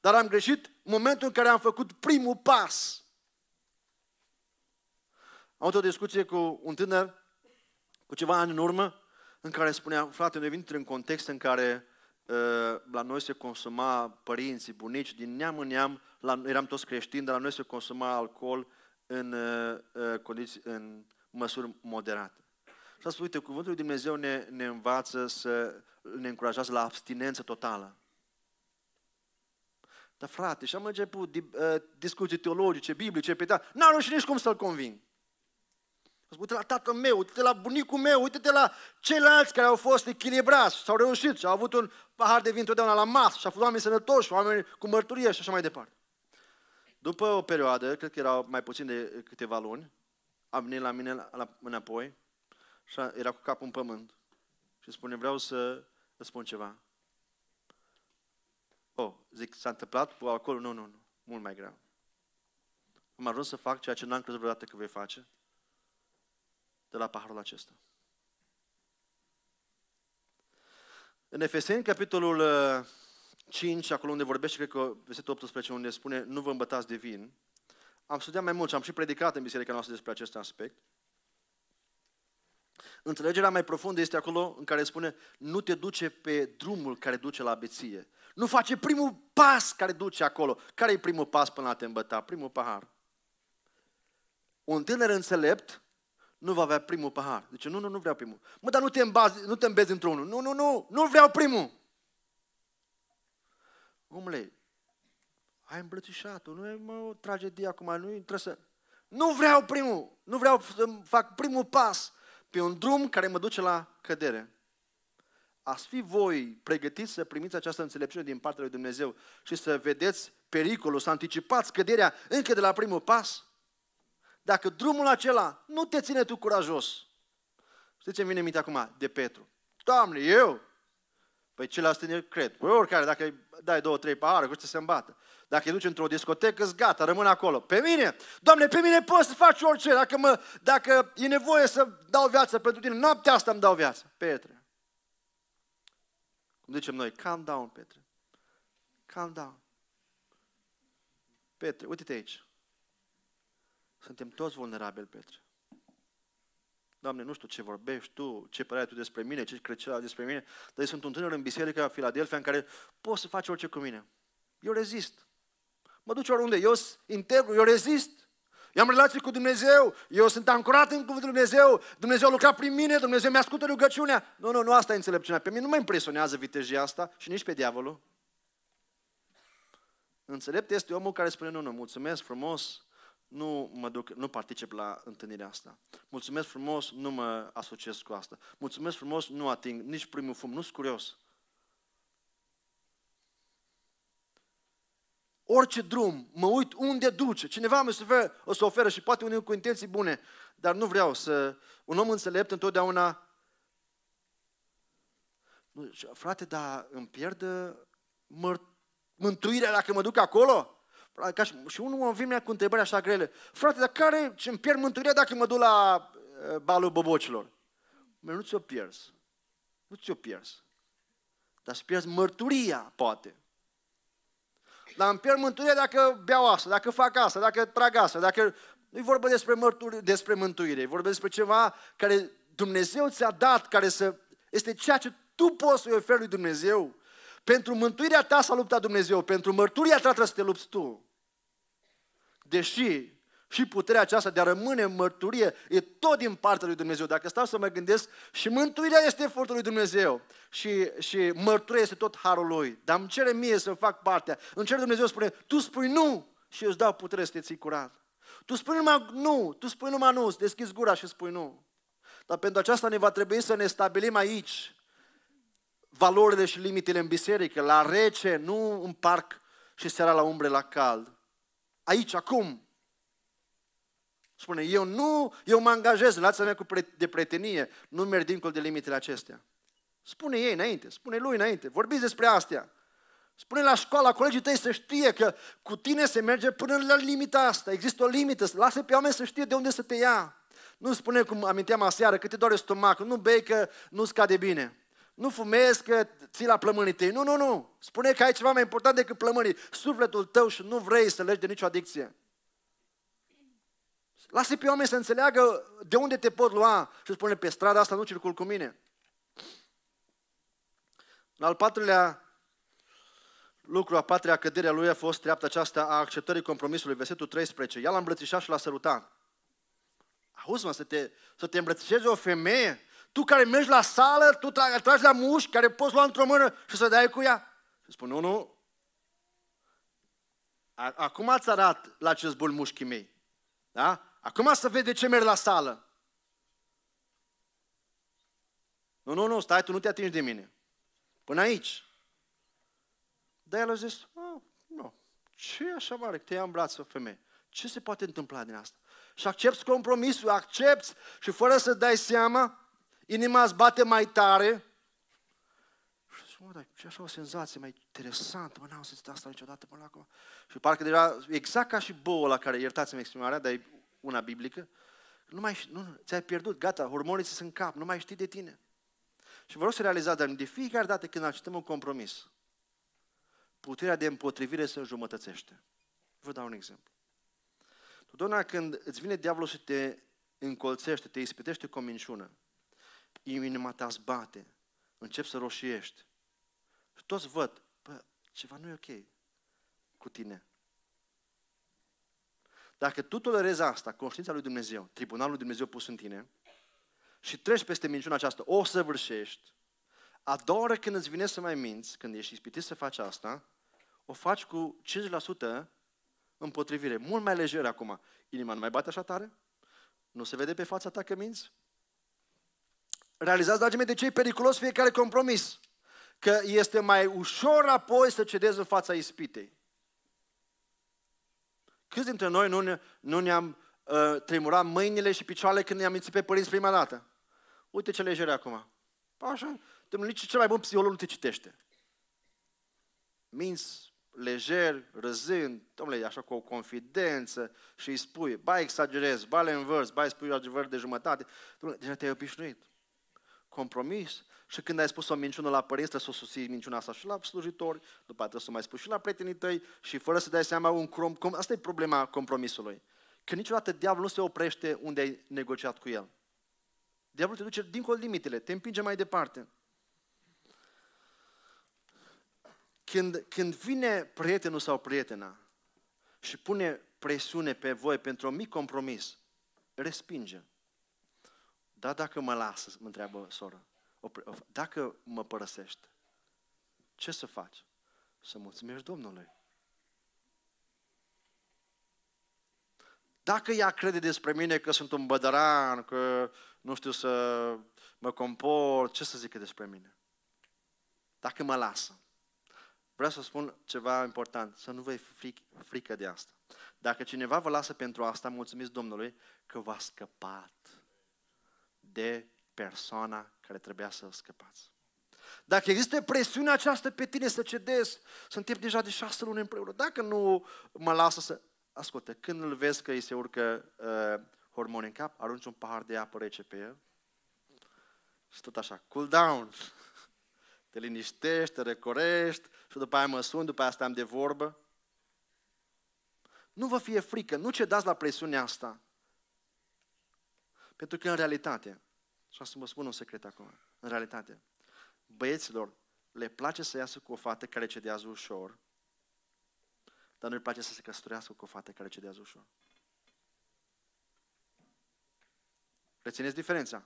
Dar am greșit momentul în care am făcut primul pas. Am avut o discuție cu un tânăr, cu ceva ani în urmă, în care spunea, frate, noi venim într-un context în care ă, la noi se consuma părinții, bunici, din neam în neam, la, eram toți creștini, dar la noi se consuma alcool, în, uh, uh condiții, în măsuri moderate. Și asta, uite, cuvântul lui Dumnezeu ne, ne învață să ne încurajează la abstinență totală. Dar frate, și am început di, uh, discuții teologice, biblice, pe n-am reușit nici cum să-l conving. Am uite la tatăl meu, uite la bunicul meu, uite la ceilalți care au fost echilibrați, s-au reușit și au avut un pahar de vin totdeauna la masă și au fost oameni sănătoși, oameni cu mărturie și așa mai departe. După o perioadă, cred că erau mai puțin de câteva luni, a venit la mine la, la, înapoi și a, era cu capul în pământ și spune, vreau să îți spun ceva. Oh, zic, s-a întâmplat cu alcoolul? Nu, nu, nu, mult mai greu. Am ajuns să fac ceea ce n-am crezut vreodată că voi face de la paharul acesta. În Efeseni, capitolul uh, 5, acolo unde vorbește, cred că versetul 18, unde spune nu vă îmbătați de vin, am studiat mai mult și am și predicat în biserica noastră despre acest aspect. Înțelegerea mai profundă este acolo în care spune nu te duce pe drumul care duce la beție. Nu face primul pas care duce acolo. Care e primul pas până la te îmbăta? Primul pahar. Un tânăr înțelept nu va avea primul pahar. Deci nu, nu, nu vreau primul. Mă, dar nu te, îmbazi, nu te îmbezi într-unul. Nu, nu, nu, nu vreau primul. Omule, ai îmbrățișat nu e mă, o tragedie acum, nu trebuie să... Nu vreau primul, nu vreau să fac primul pas pe un drum care mă duce la cădere. Ați fi voi pregătiți să primiți această înțelepciune din partea lui Dumnezeu și să vedeți pericolul, să anticipați căderea încă de la primul pas? Dacă drumul acela nu te ține tu curajos, știți ce vine în minte acum? De Petru. Doamne, eu? Păi ceilalți tineri cred. Păi oricare, dacă îi dai două, trei pahare, cu să se îmbată. Dacă îi duci într-o discotecă, îți gata, rămân acolo. Pe mine, Doamne, pe mine poți să faci orice, dacă, mă, dacă e nevoie să dau viață pentru tine. Noaptea asta îmi dau viață. Petre. Cum zicem noi, calm down, Petre. Calm down. Petre, uite-te aici. Suntem toți vulnerabili, Petre. Doamne, nu știu ce vorbești tu, ce părere tu despre mine, ce crezi despre mine, dar eu sunt un tânăr în biserica Filadelfia în care poți să faci orice cu mine. Eu rezist. Mă duc oriunde, eu sunt integru, eu rezist. Eu am relații cu Dumnezeu, eu sunt ancorat în cuvântul Dumnezeu, Dumnezeu a lucrat prin mine, Dumnezeu mi a ascultat rugăciunea. Nu, nu, nu, asta e înțelepciunea. Pe mine nu mă impresionează vitejia asta și nici pe diavolul. Înțelept este omul care spune, nu, nu, mulțumesc frumos, nu mă duc, nu particip la întâlnirea asta. Mulțumesc frumos, nu mă asociez cu asta. Mulțumesc frumos, nu ating nici primul fum, nu-s curios. Orice drum, mă uit unde duce. Cineva mi se oferă, o să oferă și poate unii cu intenții bune, dar nu vreau să... Un om înțelept întotdeauna... Frate, dar îmi pierd mântuirea dacă mă duc acolo? Ca și, și unul vine cu întrebări așa grele. Frate, dar care îmi pierd mântuirea dacă mă duc la uh, balul bobocilor? Mă, nu ți-o pierzi. Nu ți-o pierzi. Dar să pierzi mărturia, poate. Dar îmi pierd mântuirea dacă beau asta, dacă fac asta, dacă trag asta, dacă... Nu e vorba despre, mărturi, despre mântuire, e vorba despre ceva care Dumnezeu ți-a dat, care să... este ceea ce tu poți să-i oferi lui Dumnezeu pentru mântuirea ta s-a luptat Dumnezeu, pentru mărturia ta trebuie să te lupți tu. Deși și puterea aceasta de a rămâne în mărturie e tot din partea lui Dumnezeu. Dacă stau să mă gândesc, și mântuirea este efortul lui Dumnezeu și, și mărturia este tot harul lui. Dar îmi cere mie să-mi fac partea. Îmi cere Dumnezeu spune, tu spui nu și eu îți dau putere să te ții curat. Tu spui numai nu, tu spui numai nu, îți deschizi gura și spui nu. Dar pentru aceasta ne va trebui să ne stabilim aici valorile și limitele în biserică, la rece, nu în parc și seara la umbre, la cald. Aici, acum. Spune, eu nu, eu mă angajez, lața mea cu pre- de pretenie, nu merg dincolo de limitele acestea. Spune ei înainte, spune lui înainte, vorbiți despre astea. Spune la școală, colegii tăi să știe că cu tine se merge până la limita asta. Există o limită, lasă pe oameni să știe de unde să te ia. Nu spune cum aminteam aseară, că te doare stomacul, nu bei că nu scade bine nu fumezi că ții la plămânii tăi. Nu, nu, nu. Spune că ai ceva mai important decât plămânii. Sufletul tău și nu vrei să legi de nicio adicție. Lasă pe oameni să înțeleagă de unde te pot lua și spune pe strada asta nu circul cu mine. În al patrulea lucru, a patria cădere a lui a fost treapta aceasta a acceptării compromisului, versetul 13. Ea l-a îmbrățișat și l-a sărutat. Auzi, mă, să te, să te îmbrățișezi o femeie tu care mergi la sală, tu tra- tragi la mușchi, care poți lua într-o mână și să dai cu ea? Și spun, nu, nu. Acum ați arat la ce zbul mușchii mei. Da? Acum să vede de ce merg la sală. Nu, nu, nu, stai, tu nu te atingi de mine. Până aici. Dar el a zis, oh, nu, ce e așa mare că te ia în braț o femeie? Ce se poate întâmpla din asta? Și accepti compromisul, accepti și fără să dai seama, inima îți bate mai tare. Și zic, mă, dar ce așa o senzație mai interesantă, mă, n-am simțit asta niciodată până acum. Și parcă deja, exact ca și boul la care, iertați-mi exprimarea, dar e una biblică, nu mai, nu, ți-ai pierdut, gata, hormonii ți sunt în cap, nu mai știi de tine. Și vreau să realizați, dar de fiecare dată când acceptăm un compromis, puterea de împotrivire se jumătățește. Vă dau un exemplu. Totdeauna când îți vine diavolul și te încolțește, te ispitește cu o minciună, inima ta bate, începi să roșiești. Și toți văd, bă, ceva nu e ok cu tine. Dacă tu tolerezi asta, conștiința lui Dumnezeu, tribunalul lui Dumnezeu pus în tine, și treci peste minciuna aceasta, o vârșești, a doua oră când îți vine să mai minți, când ești ispitit să faci asta, o faci cu 5% împotrivire, mult mai lejer acum. Inima nu mai bate așa tare? Nu se vede pe fața ta că minți? Realizați, dragii mei, de ce e periculos fiecare compromis. Că este mai ușor apoi să cedezi în fața ispitei. Câți dintre noi nu, ne, nu ne-am uh, tremurat mâinile și picioarele când ne-am mințit pe părinți prima dată? Uite ce lejere acum. Așa, nici cel mai bun psiholog nu te citește. Minți lejer, râzând, domnule, așa cu o confidență și îi spui, ba exagerezi, ba le învărs, ba îi spui adevăr de jumătate, domnule, deja te-ai obișnuit compromis. Și când ai spus o minciună la părinți, trebuie să o susții minciuna asta și la slujitori, după aceea să mai spui și la prietenii tăi și fără să dai seama un crom... Com... Asta e problema compromisului. Că niciodată diavolul nu se oprește unde ai negociat cu el. Diavolul te duce dincolo limitele, te împinge mai departe. Când, când vine prietenul sau prietena și pune presiune pe voi pentru un mic compromis, respinge. Da, dacă mă lasă, mă întreabă sora. Dacă mă părăsești, ce să faci? Să mulțumești Domnului. Dacă ea crede despre mine că sunt un bădăran, că nu știu să mă comport, ce să zică despre mine? Dacă mă lasă. Vreau să spun ceva important, să nu vă fric, frică de asta. Dacă cineva vă lasă pentru asta, mulțumiți Domnului că v-a scăpat de persoana care trebuia să o scăpați. Dacă există presiunea aceasta pe tine să cedezi, suntem deja de șase luni împreună, dacă nu mă lasă să... Ascultă, când îl vezi că îi se urcă uh, hormoni în cap, arunci un pahar de apă rece pe el și tot așa, cool down, te liniștești, te recorești și după aia mă sun, după aia stăm de vorbă. Nu vă fie frică, nu cedați la presiunea asta. Pentru că în realitate, și să vă spun un secret acum, în realitate, băieților le place să iasă cu o fată care cedează ușor, dar nu le place să se căsătorească cu o fată care cedează ușor. Rețineți diferența.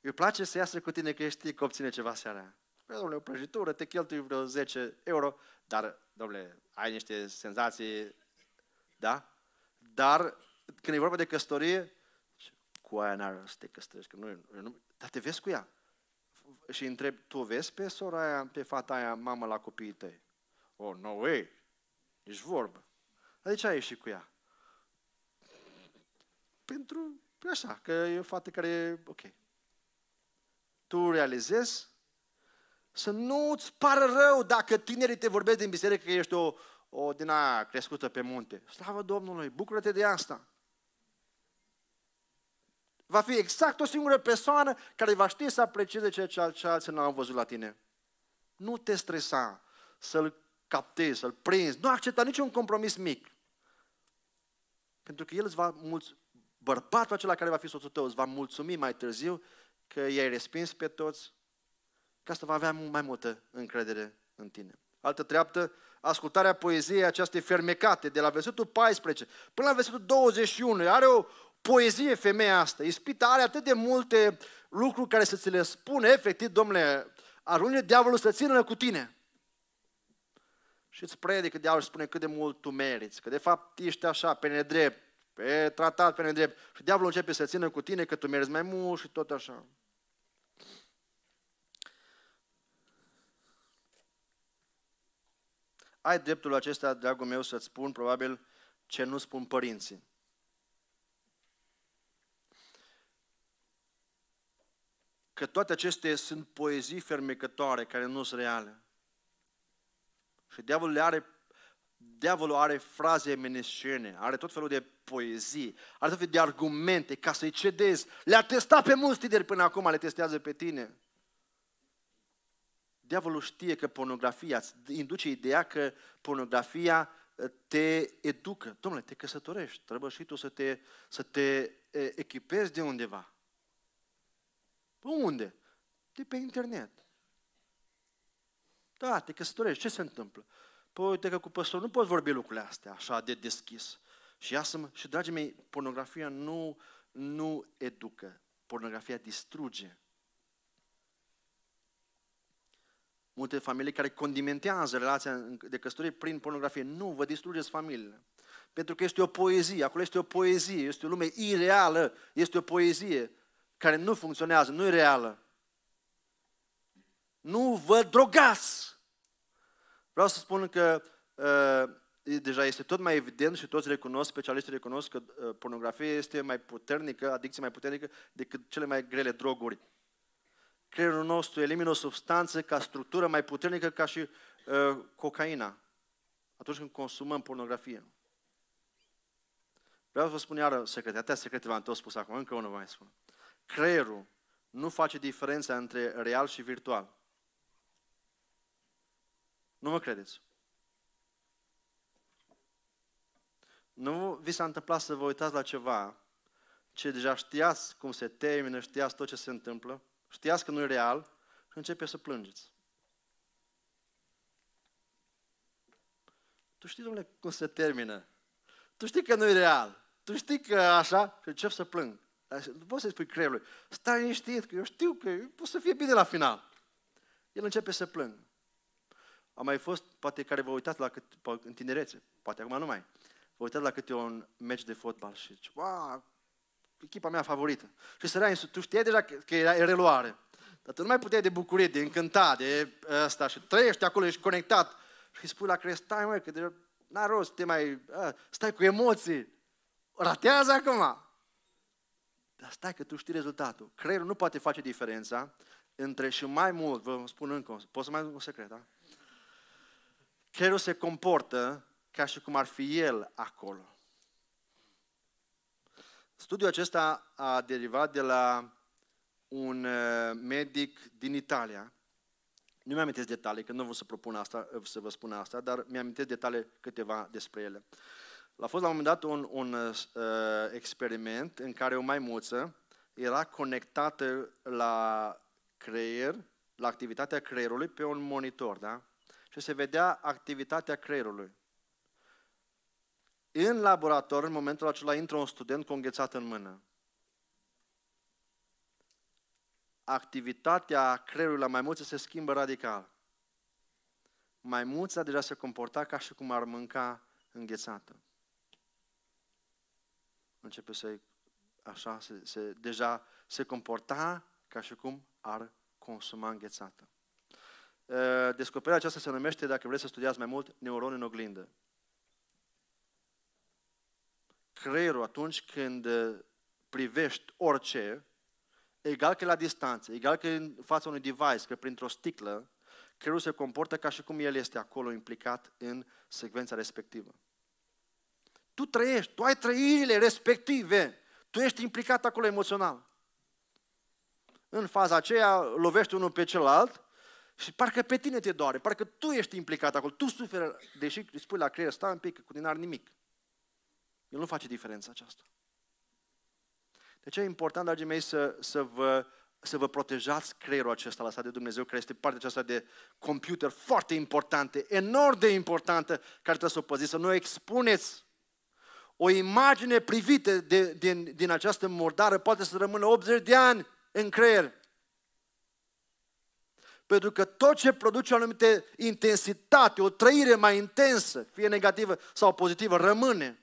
Îi place să iasă cu tine că știi că obține ceva seara. Păi, domnule, o prăjitură, te cheltui vreo 10 euro, dar, domnule, ai niște senzații, da? Dar când e vorba de căsătorie, aia n-ar stecă că nu, eu nu, dar te vezi cu ea. Și întreb, tu vezi pe sora aia, pe fata aia, mamă la copiii tăi? Oh, no way! Ești vorbă. Dar de ce ai ieșit cu ea? Pentru, păi așa, că e o fată care e ok. Tu realizezi să nu-ți pară rău dacă tinerii te vorbesc din biserică că ești o, o din aia crescută pe munte. Slavă Domnului, bucură-te de asta. Va fi exact o singură persoană care va ști să aprecieze ceea ce alții n-au văzut la tine. Nu te stresa să-l captezi, să-l prinzi. Nu accepta niciun compromis mic. Pentru că el îți va mulți, bărbatul acela care va fi soțul tău îți va mulțumi mai târziu că i-ai respins pe toți, ca să va avea mai multă încredere în tine. Altă treaptă, ascultarea poeziei acestei fermecate, de la versetul 14 până la versetul 21, are o, poezie femeia asta. Ispita are atât de multe lucruri care să ți le spune, efectiv, domnule, ajunge diavolul să țină cu tine. Și îți predică diavolul spune cât de mult tu meriți, că de fapt ești așa, pe nedrept, pe tratat pe nedrept. Și diavolul începe să țină cu tine că tu meriți mai mult și tot așa. Ai dreptul acesta, dragul meu, să-ți spun probabil ce nu spun părinții. că toate acestea sunt poezii fermecătoare care nu sunt reale. Și diavolul are diavolul are fraze menescene, are tot felul de poezii, are tot felul de argumente ca să-i cedezi. Le-a testat pe mulți tineri până acum, le testează pe tine. Diavolul știe că pornografia îți induce ideea că pornografia uh, te educă. Domnule, te căsătorești, trebuie și tu să te, să te uh, echipezi de undeva. Pe păi unde? De pe internet. Da, te căsătorești, ce se întâmplă? Păi uite că cu păstorul nu pot vorbi lucrurile astea așa de deschis. Și ia să mă... Și, dragii mei, pornografia nu, nu educă. Pornografia distruge. Multe familii care condimentează relația de căsătorie prin pornografie. Nu, vă distrugeți familiile. Pentru că este o poezie, acolo este o poezie, este o lume ireală, este o poezie care nu funcționează, nu e reală. Nu vă drogați! Vreau să spun că uh, deja este tot mai evident și toți recunosc, specialiștii recunosc că uh, pornografia este mai puternică, adicție mai puternică decât cele mai grele droguri. Creierul nostru elimină o substanță ca structură mai puternică ca și uh, cocaina atunci când consumăm pornografie. Vreau să vă spun iară secretatea v am tot spus acum, încă unul mai spun. Uh, creierul nu face diferența între real și virtual. Nu mă credeți. Nu vi s-a întâmplat să vă uitați la ceva ce deja știați cum se termină, știați tot ce se întâmplă, știați că nu e real și începe să plângeți. Tu știi, domnule, cum se termină. Tu știi că nu e real. Tu știi că așa și încep să plâng. Nu poți să-i spui creierului, stai liniștit, că eu știu că o să fie bine la final. El începe să plâng. Am mai fost, poate care vă uitați la cât, în tinerețe, poate acum nu mai, vă uitați la câte un meci de fotbal și zice, wow, echipa mea favorită. Și rea, tu știai deja că, era reluare. Dar tu nu mai puteai de bucurie, de încântat, de ăsta și trăiești acolo, ești conectat. Și îi spui la creier, stai măi, că de, n-a rost, te mai, a, ă, stai cu emoții. Ratează acum. Dar stai că tu știi rezultatul. Creierul nu poate face diferența între și mai mult, vă spun încă, pot să mai un secret, da? Creierul se comportă ca și cum ar fi el acolo. Studiul acesta a derivat de la un uh, medic din Italia. Nu mi-am detalii, că nu vă să propun asta, să vă spun asta, dar mi-am detalii câteva despre ele. A fost la un moment dat un, un uh, uh, experiment în care o maimuță era conectată la creier, la activitatea creierului pe un monitor, da? Și se vedea activitatea creierului. În laborator, în momentul acela, intră un student cu înghețat în mână. Activitatea creierului la maimuță se schimbă radical. Maimuța deja se comporta ca și cum ar mânca înghețată începe să așa, se, se, deja se comporta ca și cum ar consuma înghețată. Uh, descoperirea aceasta se numește, dacă vreți să studiați mai mult, neuroni în oglindă. Creierul atunci când uh, privești orice, egal că la distanță, egal că în fața unui device, că printr-o sticlă, creierul se comportă ca și cum el este acolo implicat în secvența respectivă. Tu trăiești, tu ai trăirile respective. Tu ești implicat acolo emoțional. În faza aceea lovești unul pe celălalt și parcă pe tine te doare, parcă tu ești implicat acolo, tu suferi, deși îi spui la creier, stai un pic, cu tine nimic. El nu face diferența aceasta. De ce e important, dragii mei, să, să, vă, să vă protejați creierul acesta lăsat de Dumnezeu, care este partea aceasta de computer foarte importantă, enorm de importantă, care trebuie să o păziți, să nu o expuneți o imagine privită de, din, din această murdară poate să rămână 80 de ani în creier. Pentru că tot ce produce o anumită intensitate, o trăire mai intensă, fie negativă sau pozitivă, rămâne.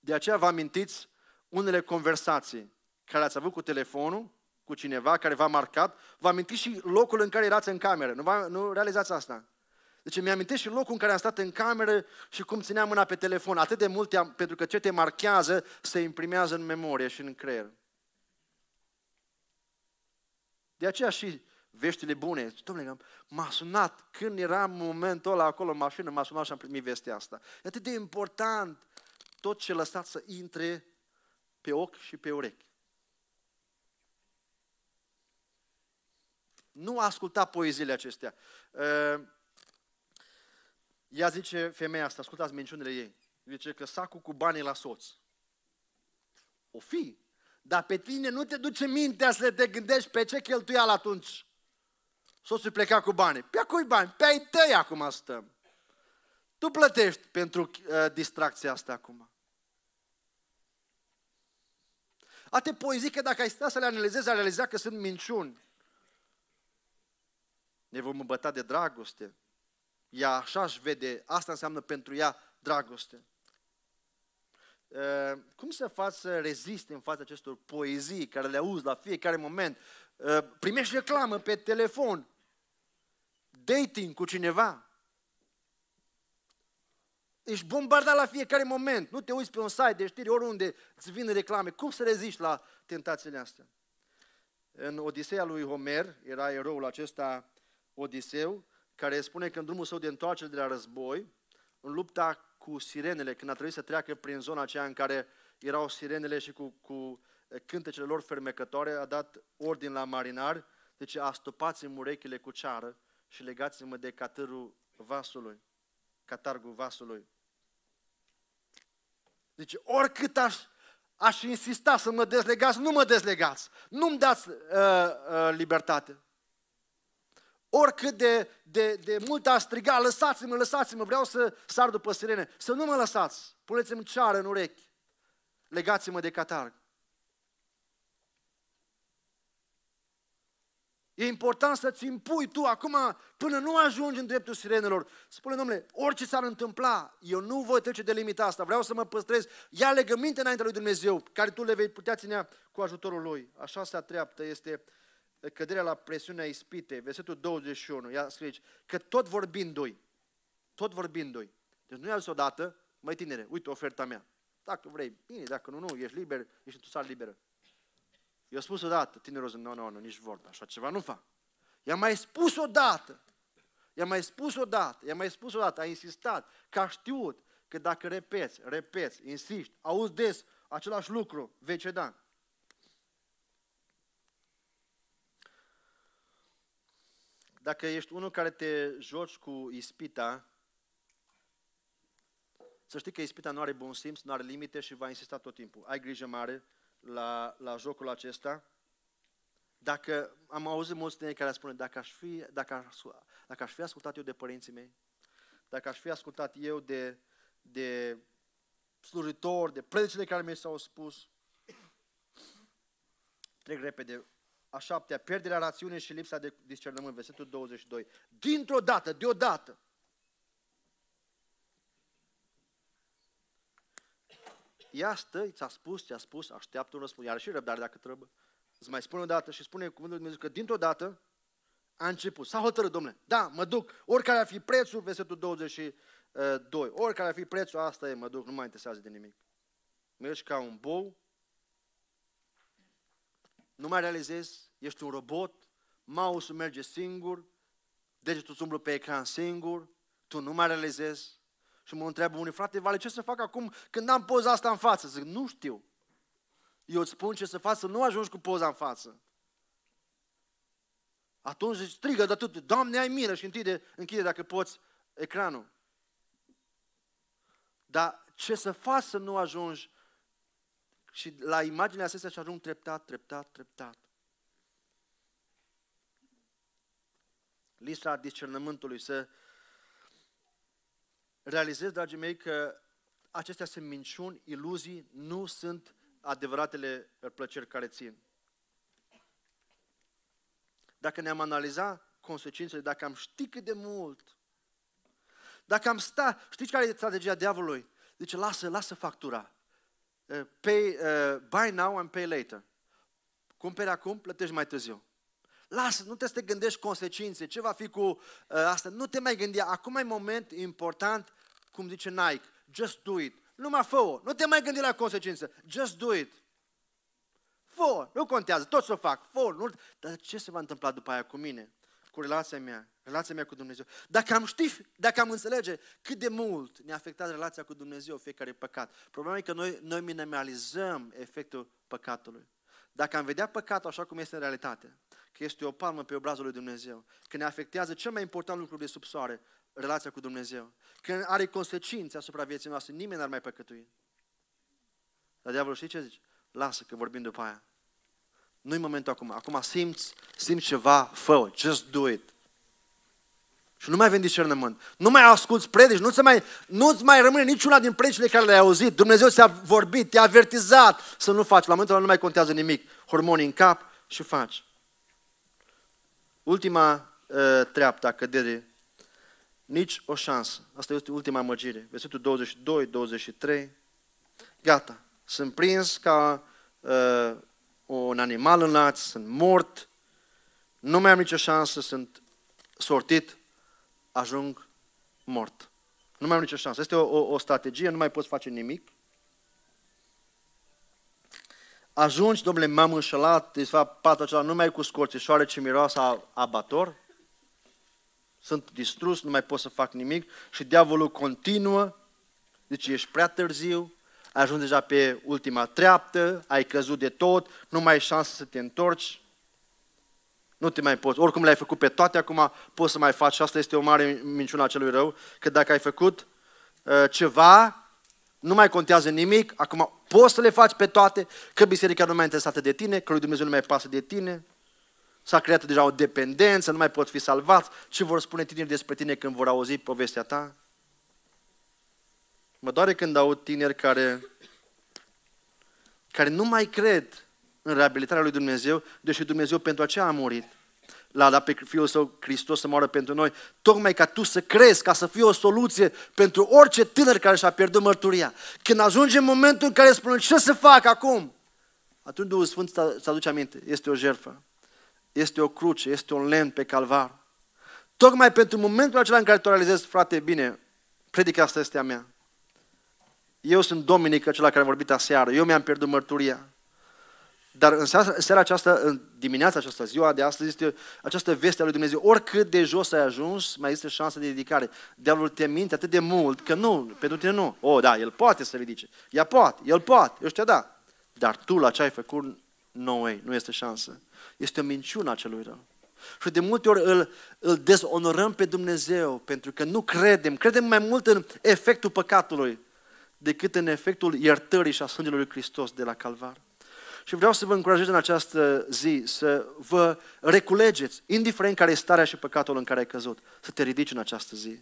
De aceea vă amintiți unele conversații care ați avut cu telefonul, cu cineva care v-a marcat, vă amintiți și locul în care erați în cameră. Nu, nu realizați asta. Deci mi-am amintesc și locul în care am stat în cameră și cum țineam mâna pe telefon. Atât de multe, am, pentru că ce te marchează se imprimează în memorie și în creier. De aceea și veștile bune. Domnule, m-a sunat când era momentul ăla acolo în mașină, m-a sunat și am primit vestea asta. E atât de important tot ce lăsați să intre pe ochi și pe urechi. Nu asculta poeziile acestea. Uh, ea zice, femeia asta, ascultați minciunile ei, zice că sacul cu banii la soț. O fi, dar pe tine nu te duce mintea să te gândești pe ce cheltuial atunci. Soțul pleca cu bani. Pe cui bani? Pe ai tăi acum stăm. Tu plătești pentru uh, distracția asta acum. Ate poezii că dacă ai sta să le analizezi, ai realiza că sunt minciuni. Ne vom îmbăta de dragoste, ea așa își vede, asta înseamnă pentru ea dragoste. Cum să faci să rezisti în fața acestor poezii care le auzi la fiecare moment? Primești reclamă pe telefon, dating cu cineva, ești bombardat la fiecare moment. Nu te uiți pe un site de știri oriunde îți vin reclame. Cum să reziști la tentațiile astea? În Odiseea lui Homer, era eroul acesta Odiseu, care spune că în drumul său de întoarcere de la război, în lupta cu sirenele, când a trebuit să treacă prin zona aceea în care erau sirenele și cu, cu cântecele lor fermecătoare, a dat ordin la marinari, deci astopați în urechile cu ceară și legați-mă de catârul vasului, catargul vasului. Deci oricât aș, aș insista să mă dezlegați, nu mă dezlegați. Nu-mi dați uh, uh, libertate oricât de, de, de mult a striga, lăsați-mă, lăsați-mă, vreau să sar după sirene, să nu mă lăsați, puneți-mi ceară în urechi, legați-mă de catarg. E important să-ți impui tu acum, până nu ajungi în dreptul sirenelor. Spune, domnule, orice s-ar întâmpla, eu nu voi trece de limita asta, vreau să mă păstrez. Ia legăminte înaintea lui Dumnezeu, care tu le vei putea ținea cu ajutorul lui. Așa se treaptă este căderea la presiunea ispitei, versetul 21, ia scrie aici, că tot vorbindu-i, tot vorbindu-i, deci nu i-a zis odată, măi tinere, uite oferta mea, dacă vrei, bine, dacă nu, nu, ești liber, ești într-o sală liberă. I-a spus odată, tinerul zice, nu, nu, nu, nici vorba, așa ceva nu fac. I-a mai spus odată, i-a mai spus odată, i-a mai spus odată, a insistat, că a știut că dacă repeți, repeți, insiști, auzi des același lucru, vei ceda. Dacă ești unul care te joci cu ispita, să știi că ispita nu are bun simț, nu are limite și va insista tot timpul. Ai grijă mare la, la jocul acesta. Dacă am auzit mulți tineri care spune, dacă aș, fi, dacă, aș, dacă aș fi ascultat eu de părinții mei, dacă aș fi ascultat eu de, de slujitori, de predicile care mi s-au spus, trec repede a șaptea, pierderea rațiunii și lipsa de discernământ, versetul 22. Dintr-o dată, deodată, ea stă, ți-a spus, ți-a spus, așteaptă un răspuns, iar și răbdare dacă trebuie. Îți mai spune o dată și spune cuvântul lui Dumnezeu că dintr-o dată a început. S-a hotărât, domnule, da, mă duc, oricare ar fi prețul, versetul 22, oricare ar fi prețul, asta e, mă duc, nu mai interesează de nimic. Mergi ca un bou nu mai realizezi, ești un robot, mouse-ul merge singur, degetul îți umblă pe ecran singur, tu nu mai realizezi. Și mă întreabă unii, frate, vale, ce să fac acum când am poza asta în față? Zic, nu știu. Eu îți spun ce să faci să nu ajungi cu poza în față. Atunci zici, strigă de atât, Doamne, ai milă și închide, închide dacă poți ecranul. Dar ce să faci să nu ajungi și la imaginea acestea și ajung treptat, treptat, treptat. Lista discernământului să realizez, dragii mei, că acestea sunt minciuni, iluzii, nu sunt adevăratele plăceri care țin. Dacă ne-am analiza consecințele, dacă am ști cât de mult, dacă am sta, știți care e strategia diavolului? Deci lasă, lasă factura. Eh, pay, uh, buy now and pay later. Cumperi acum, plătești mai târziu. Lasă, nu trebuie să te gândești consecințe, ce va fi cu uh, asta. Nu te mai gândi, acum e moment important, cum zice Nike, just do it. Nu mai fă nu te mai gândi la consecințe, just do it. Fă, nu contează, tot să o fac, fă, nu... Dar ce se va întâmpla după aia cu mine, cu relația mea? Relația mea cu Dumnezeu. Dacă am ști, dacă am înțelege cât de mult ne afectează relația cu Dumnezeu fiecare păcat. Problema e că noi, noi minimalizăm efectul păcatului. Dacă am vedea păcatul așa cum este în realitate, că este o palmă pe obrazul lui Dumnezeu, că ne afectează cel mai important lucru de sub soare, relația cu Dumnezeu, că are consecințe asupra vieții noastre, nimeni n-ar mai păcătui. Dar diavolul știi ce zici? Lasă că vorbim după aia. Nu-i momentul acum. Acum simți, simți ceva, fă Just do it. Și nu mai avem discernământ. Nu mai asculți predici, nu-ți mai, nu mai rămâne niciuna din predicile care le-ai auzit. Dumnezeu ți-a vorbit, te-a avertizat să nu faci. La momentul ăla nu mai contează nimic. Hormonii în cap și faci. Ultima uh, treaptă a căderii. Nici o șansă. Asta este ultima măgire. Versetul 22, 23. Gata. Sunt prins ca uh, un animal în laț, sunt mort, nu mai am nicio șansă, sunt sortit ajung mort. Nu mai am nicio șansă. Este o, o, o strategie, nu mai poți face nimic. Ajungi, domnule, m-am înșelat, de fapt, patul acela mai cu scorțișoare ce miroase abator. Sunt distrus, nu mai pot să fac nimic și diavolul continuă. Deci ești prea târziu, ai ajuns deja pe ultima treaptă, ai căzut de tot, nu mai ai șansă să te întorci. Nu te mai poți. Oricum le-ai făcut pe toate acum, poți să mai faci. Și asta este o mare minciună a celui rău, că dacă ai făcut uh, ceva, nu mai contează nimic, acum poți să le faci pe toate, că biserica nu mai e interesată de tine, că lui Dumnezeu nu mai pasă de tine, s-a creat deja o dependență, nu mai pot fi salvați, ce vor spune tineri despre tine când vor auzi povestea ta? Mă doare când aud tineri care, care nu mai cred în reabilitarea lui Dumnezeu, deși Dumnezeu pentru aceea a murit. L-a dat pe Fiul Său Hristos să moară pentru noi, tocmai ca tu să crezi, ca să fie o soluție pentru orice tânăr care și-a pierdut mărturia. Când ajunge momentul în care spune ce să fac acum, atunci Duhul Sfânt să aduce aminte, este o jertfă, este o cruce, este un lemn pe calvar. Tocmai pentru momentul acela în care tu realizezi, frate, bine, predica asta este a mea. Eu sunt Dominic, acela care a vorbit aseară, eu mi-am pierdut mărturia. Dar în seara, seara aceasta, în dimineața aceasta, ziua de astăzi, este această veste a lui Dumnezeu. Oricât de jos ai ajuns, mai este șansa de ridicare. Diavolul te minte atât de mult că nu, pentru tine nu. O, oh, da, el poate să ridice. Ea poate, el poate, știu da. Dar tu la ce ai făcut, no way, nu este șansă. Este o minciună a celui rău. Și de multe ori îl, îl dezonorăm pe Dumnezeu pentru că nu credem. Credem mai mult în efectul păcatului decât în efectul iertării și a sângelui lui Hristos de la Calvar. Și vreau să vă încurajez în această zi să vă reculegeți, indiferent care e starea și păcatul în care ai căzut, să te ridici în această zi.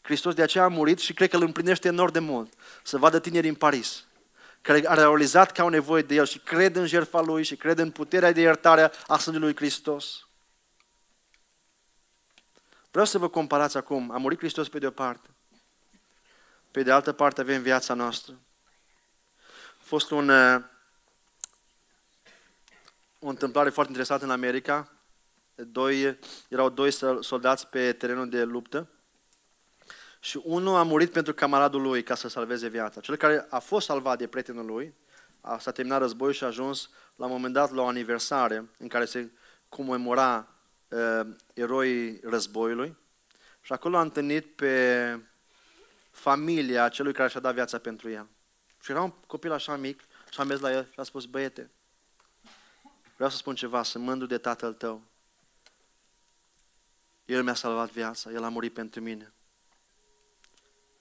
Hristos de aceea a murit și cred că îl împlinește enorm de mult. Să vadă tineri în Paris, care a realizat că au nevoie de El și cred în jertfa Lui și cred în puterea de iertare a sângelui Lui Hristos. Vreau să vă comparați acum. A murit Hristos pe de o parte. Pe de altă parte avem viața noastră. A fost un uh, o întâmplare foarte interesantă în America. Doi, erau doi soldați pe terenul de luptă și unul a murit pentru camaradul lui ca să salveze viața. Cel care a fost salvat de prietenul lui, a, s-a terminat războiul și a ajuns la un moment dat la o aniversare în care se comemora uh, eroii războiului și acolo a întâlnit pe familia celui care și-a dat viața pentru el. Și era un copil așa mic și am mers la el și a spus, băiete, Vreau să spun ceva, sunt mândru de Tatăl tău. El mi-a salvat viața, El a murit pentru mine.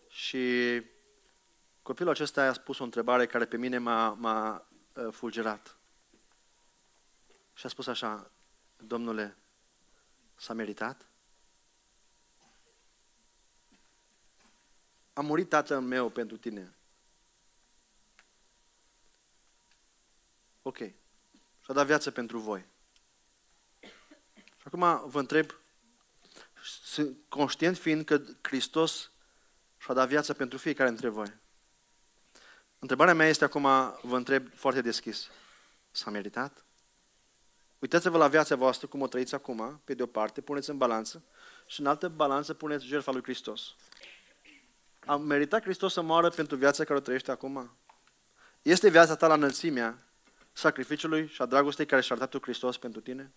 Și copilul acesta a spus o întrebare care pe mine m-a, m-a uh, fulgerat. Și a spus așa, domnule, s-a meritat? A murit tatăl meu pentru tine. Ok și-a dat viață pentru voi. Și acum vă întreb, sunt conștient fiind că Hristos și-a dat viața pentru fiecare dintre voi. Întrebarea mea este acum, vă întreb foarte deschis. S-a meritat? Uitați-vă la viața voastră, cum o trăiți acum, pe de o parte, puneți în balanță și în altă balanță puneți jertfa lui Hristos. A meritat Hristos să moară pentru viața care o trăiește acum? Este viața ta la înălțimea sacrificiului și a dragostei care și-a arătat Hristos pentru tine?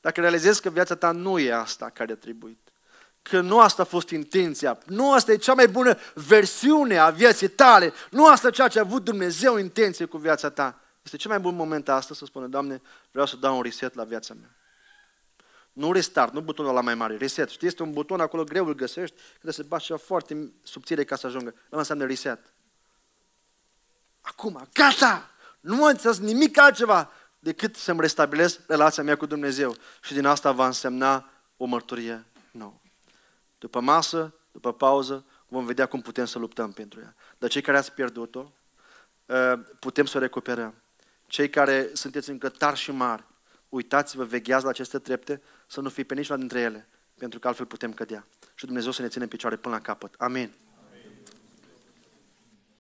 Dacă realizezi că viața ta nu e asta care a trebuit, că nu asta a fost intenția, nu asta e cea mai bună versiune a vieții tale, nu asta e ceea ce a avut Dumnezeu intenție cu viața ta, este cel mai bun moment astăzi să spună, Doamne, vreau să dau un reset la viața mea. Nu restart, nu butonul la mai mare, reset. Știi, este un buton acolo greu îl găsești, trebuie să bați foarte subțire ca să ajungă. Ăla înseamnă reset acum, gata, nu mă înțeles nimic altceva decât să-mi restabilesc relația mea cu Dumnezeu. Și din asta va însemna o mărturie nouă. După masă, după pauză, vom vedea cum putem să luptăm pentru ea. Dar cei care ați pierdut-o, ă, putem să o recuperăm. Cei care sunteți încă tari și mari, uitați-vă, vegheați la aceste trepte, să nu fii pe niciuna dintre ele, pentru că altfel putem cădea. Și Dumnezeu să ne ține în picioare până la capăt. Amin.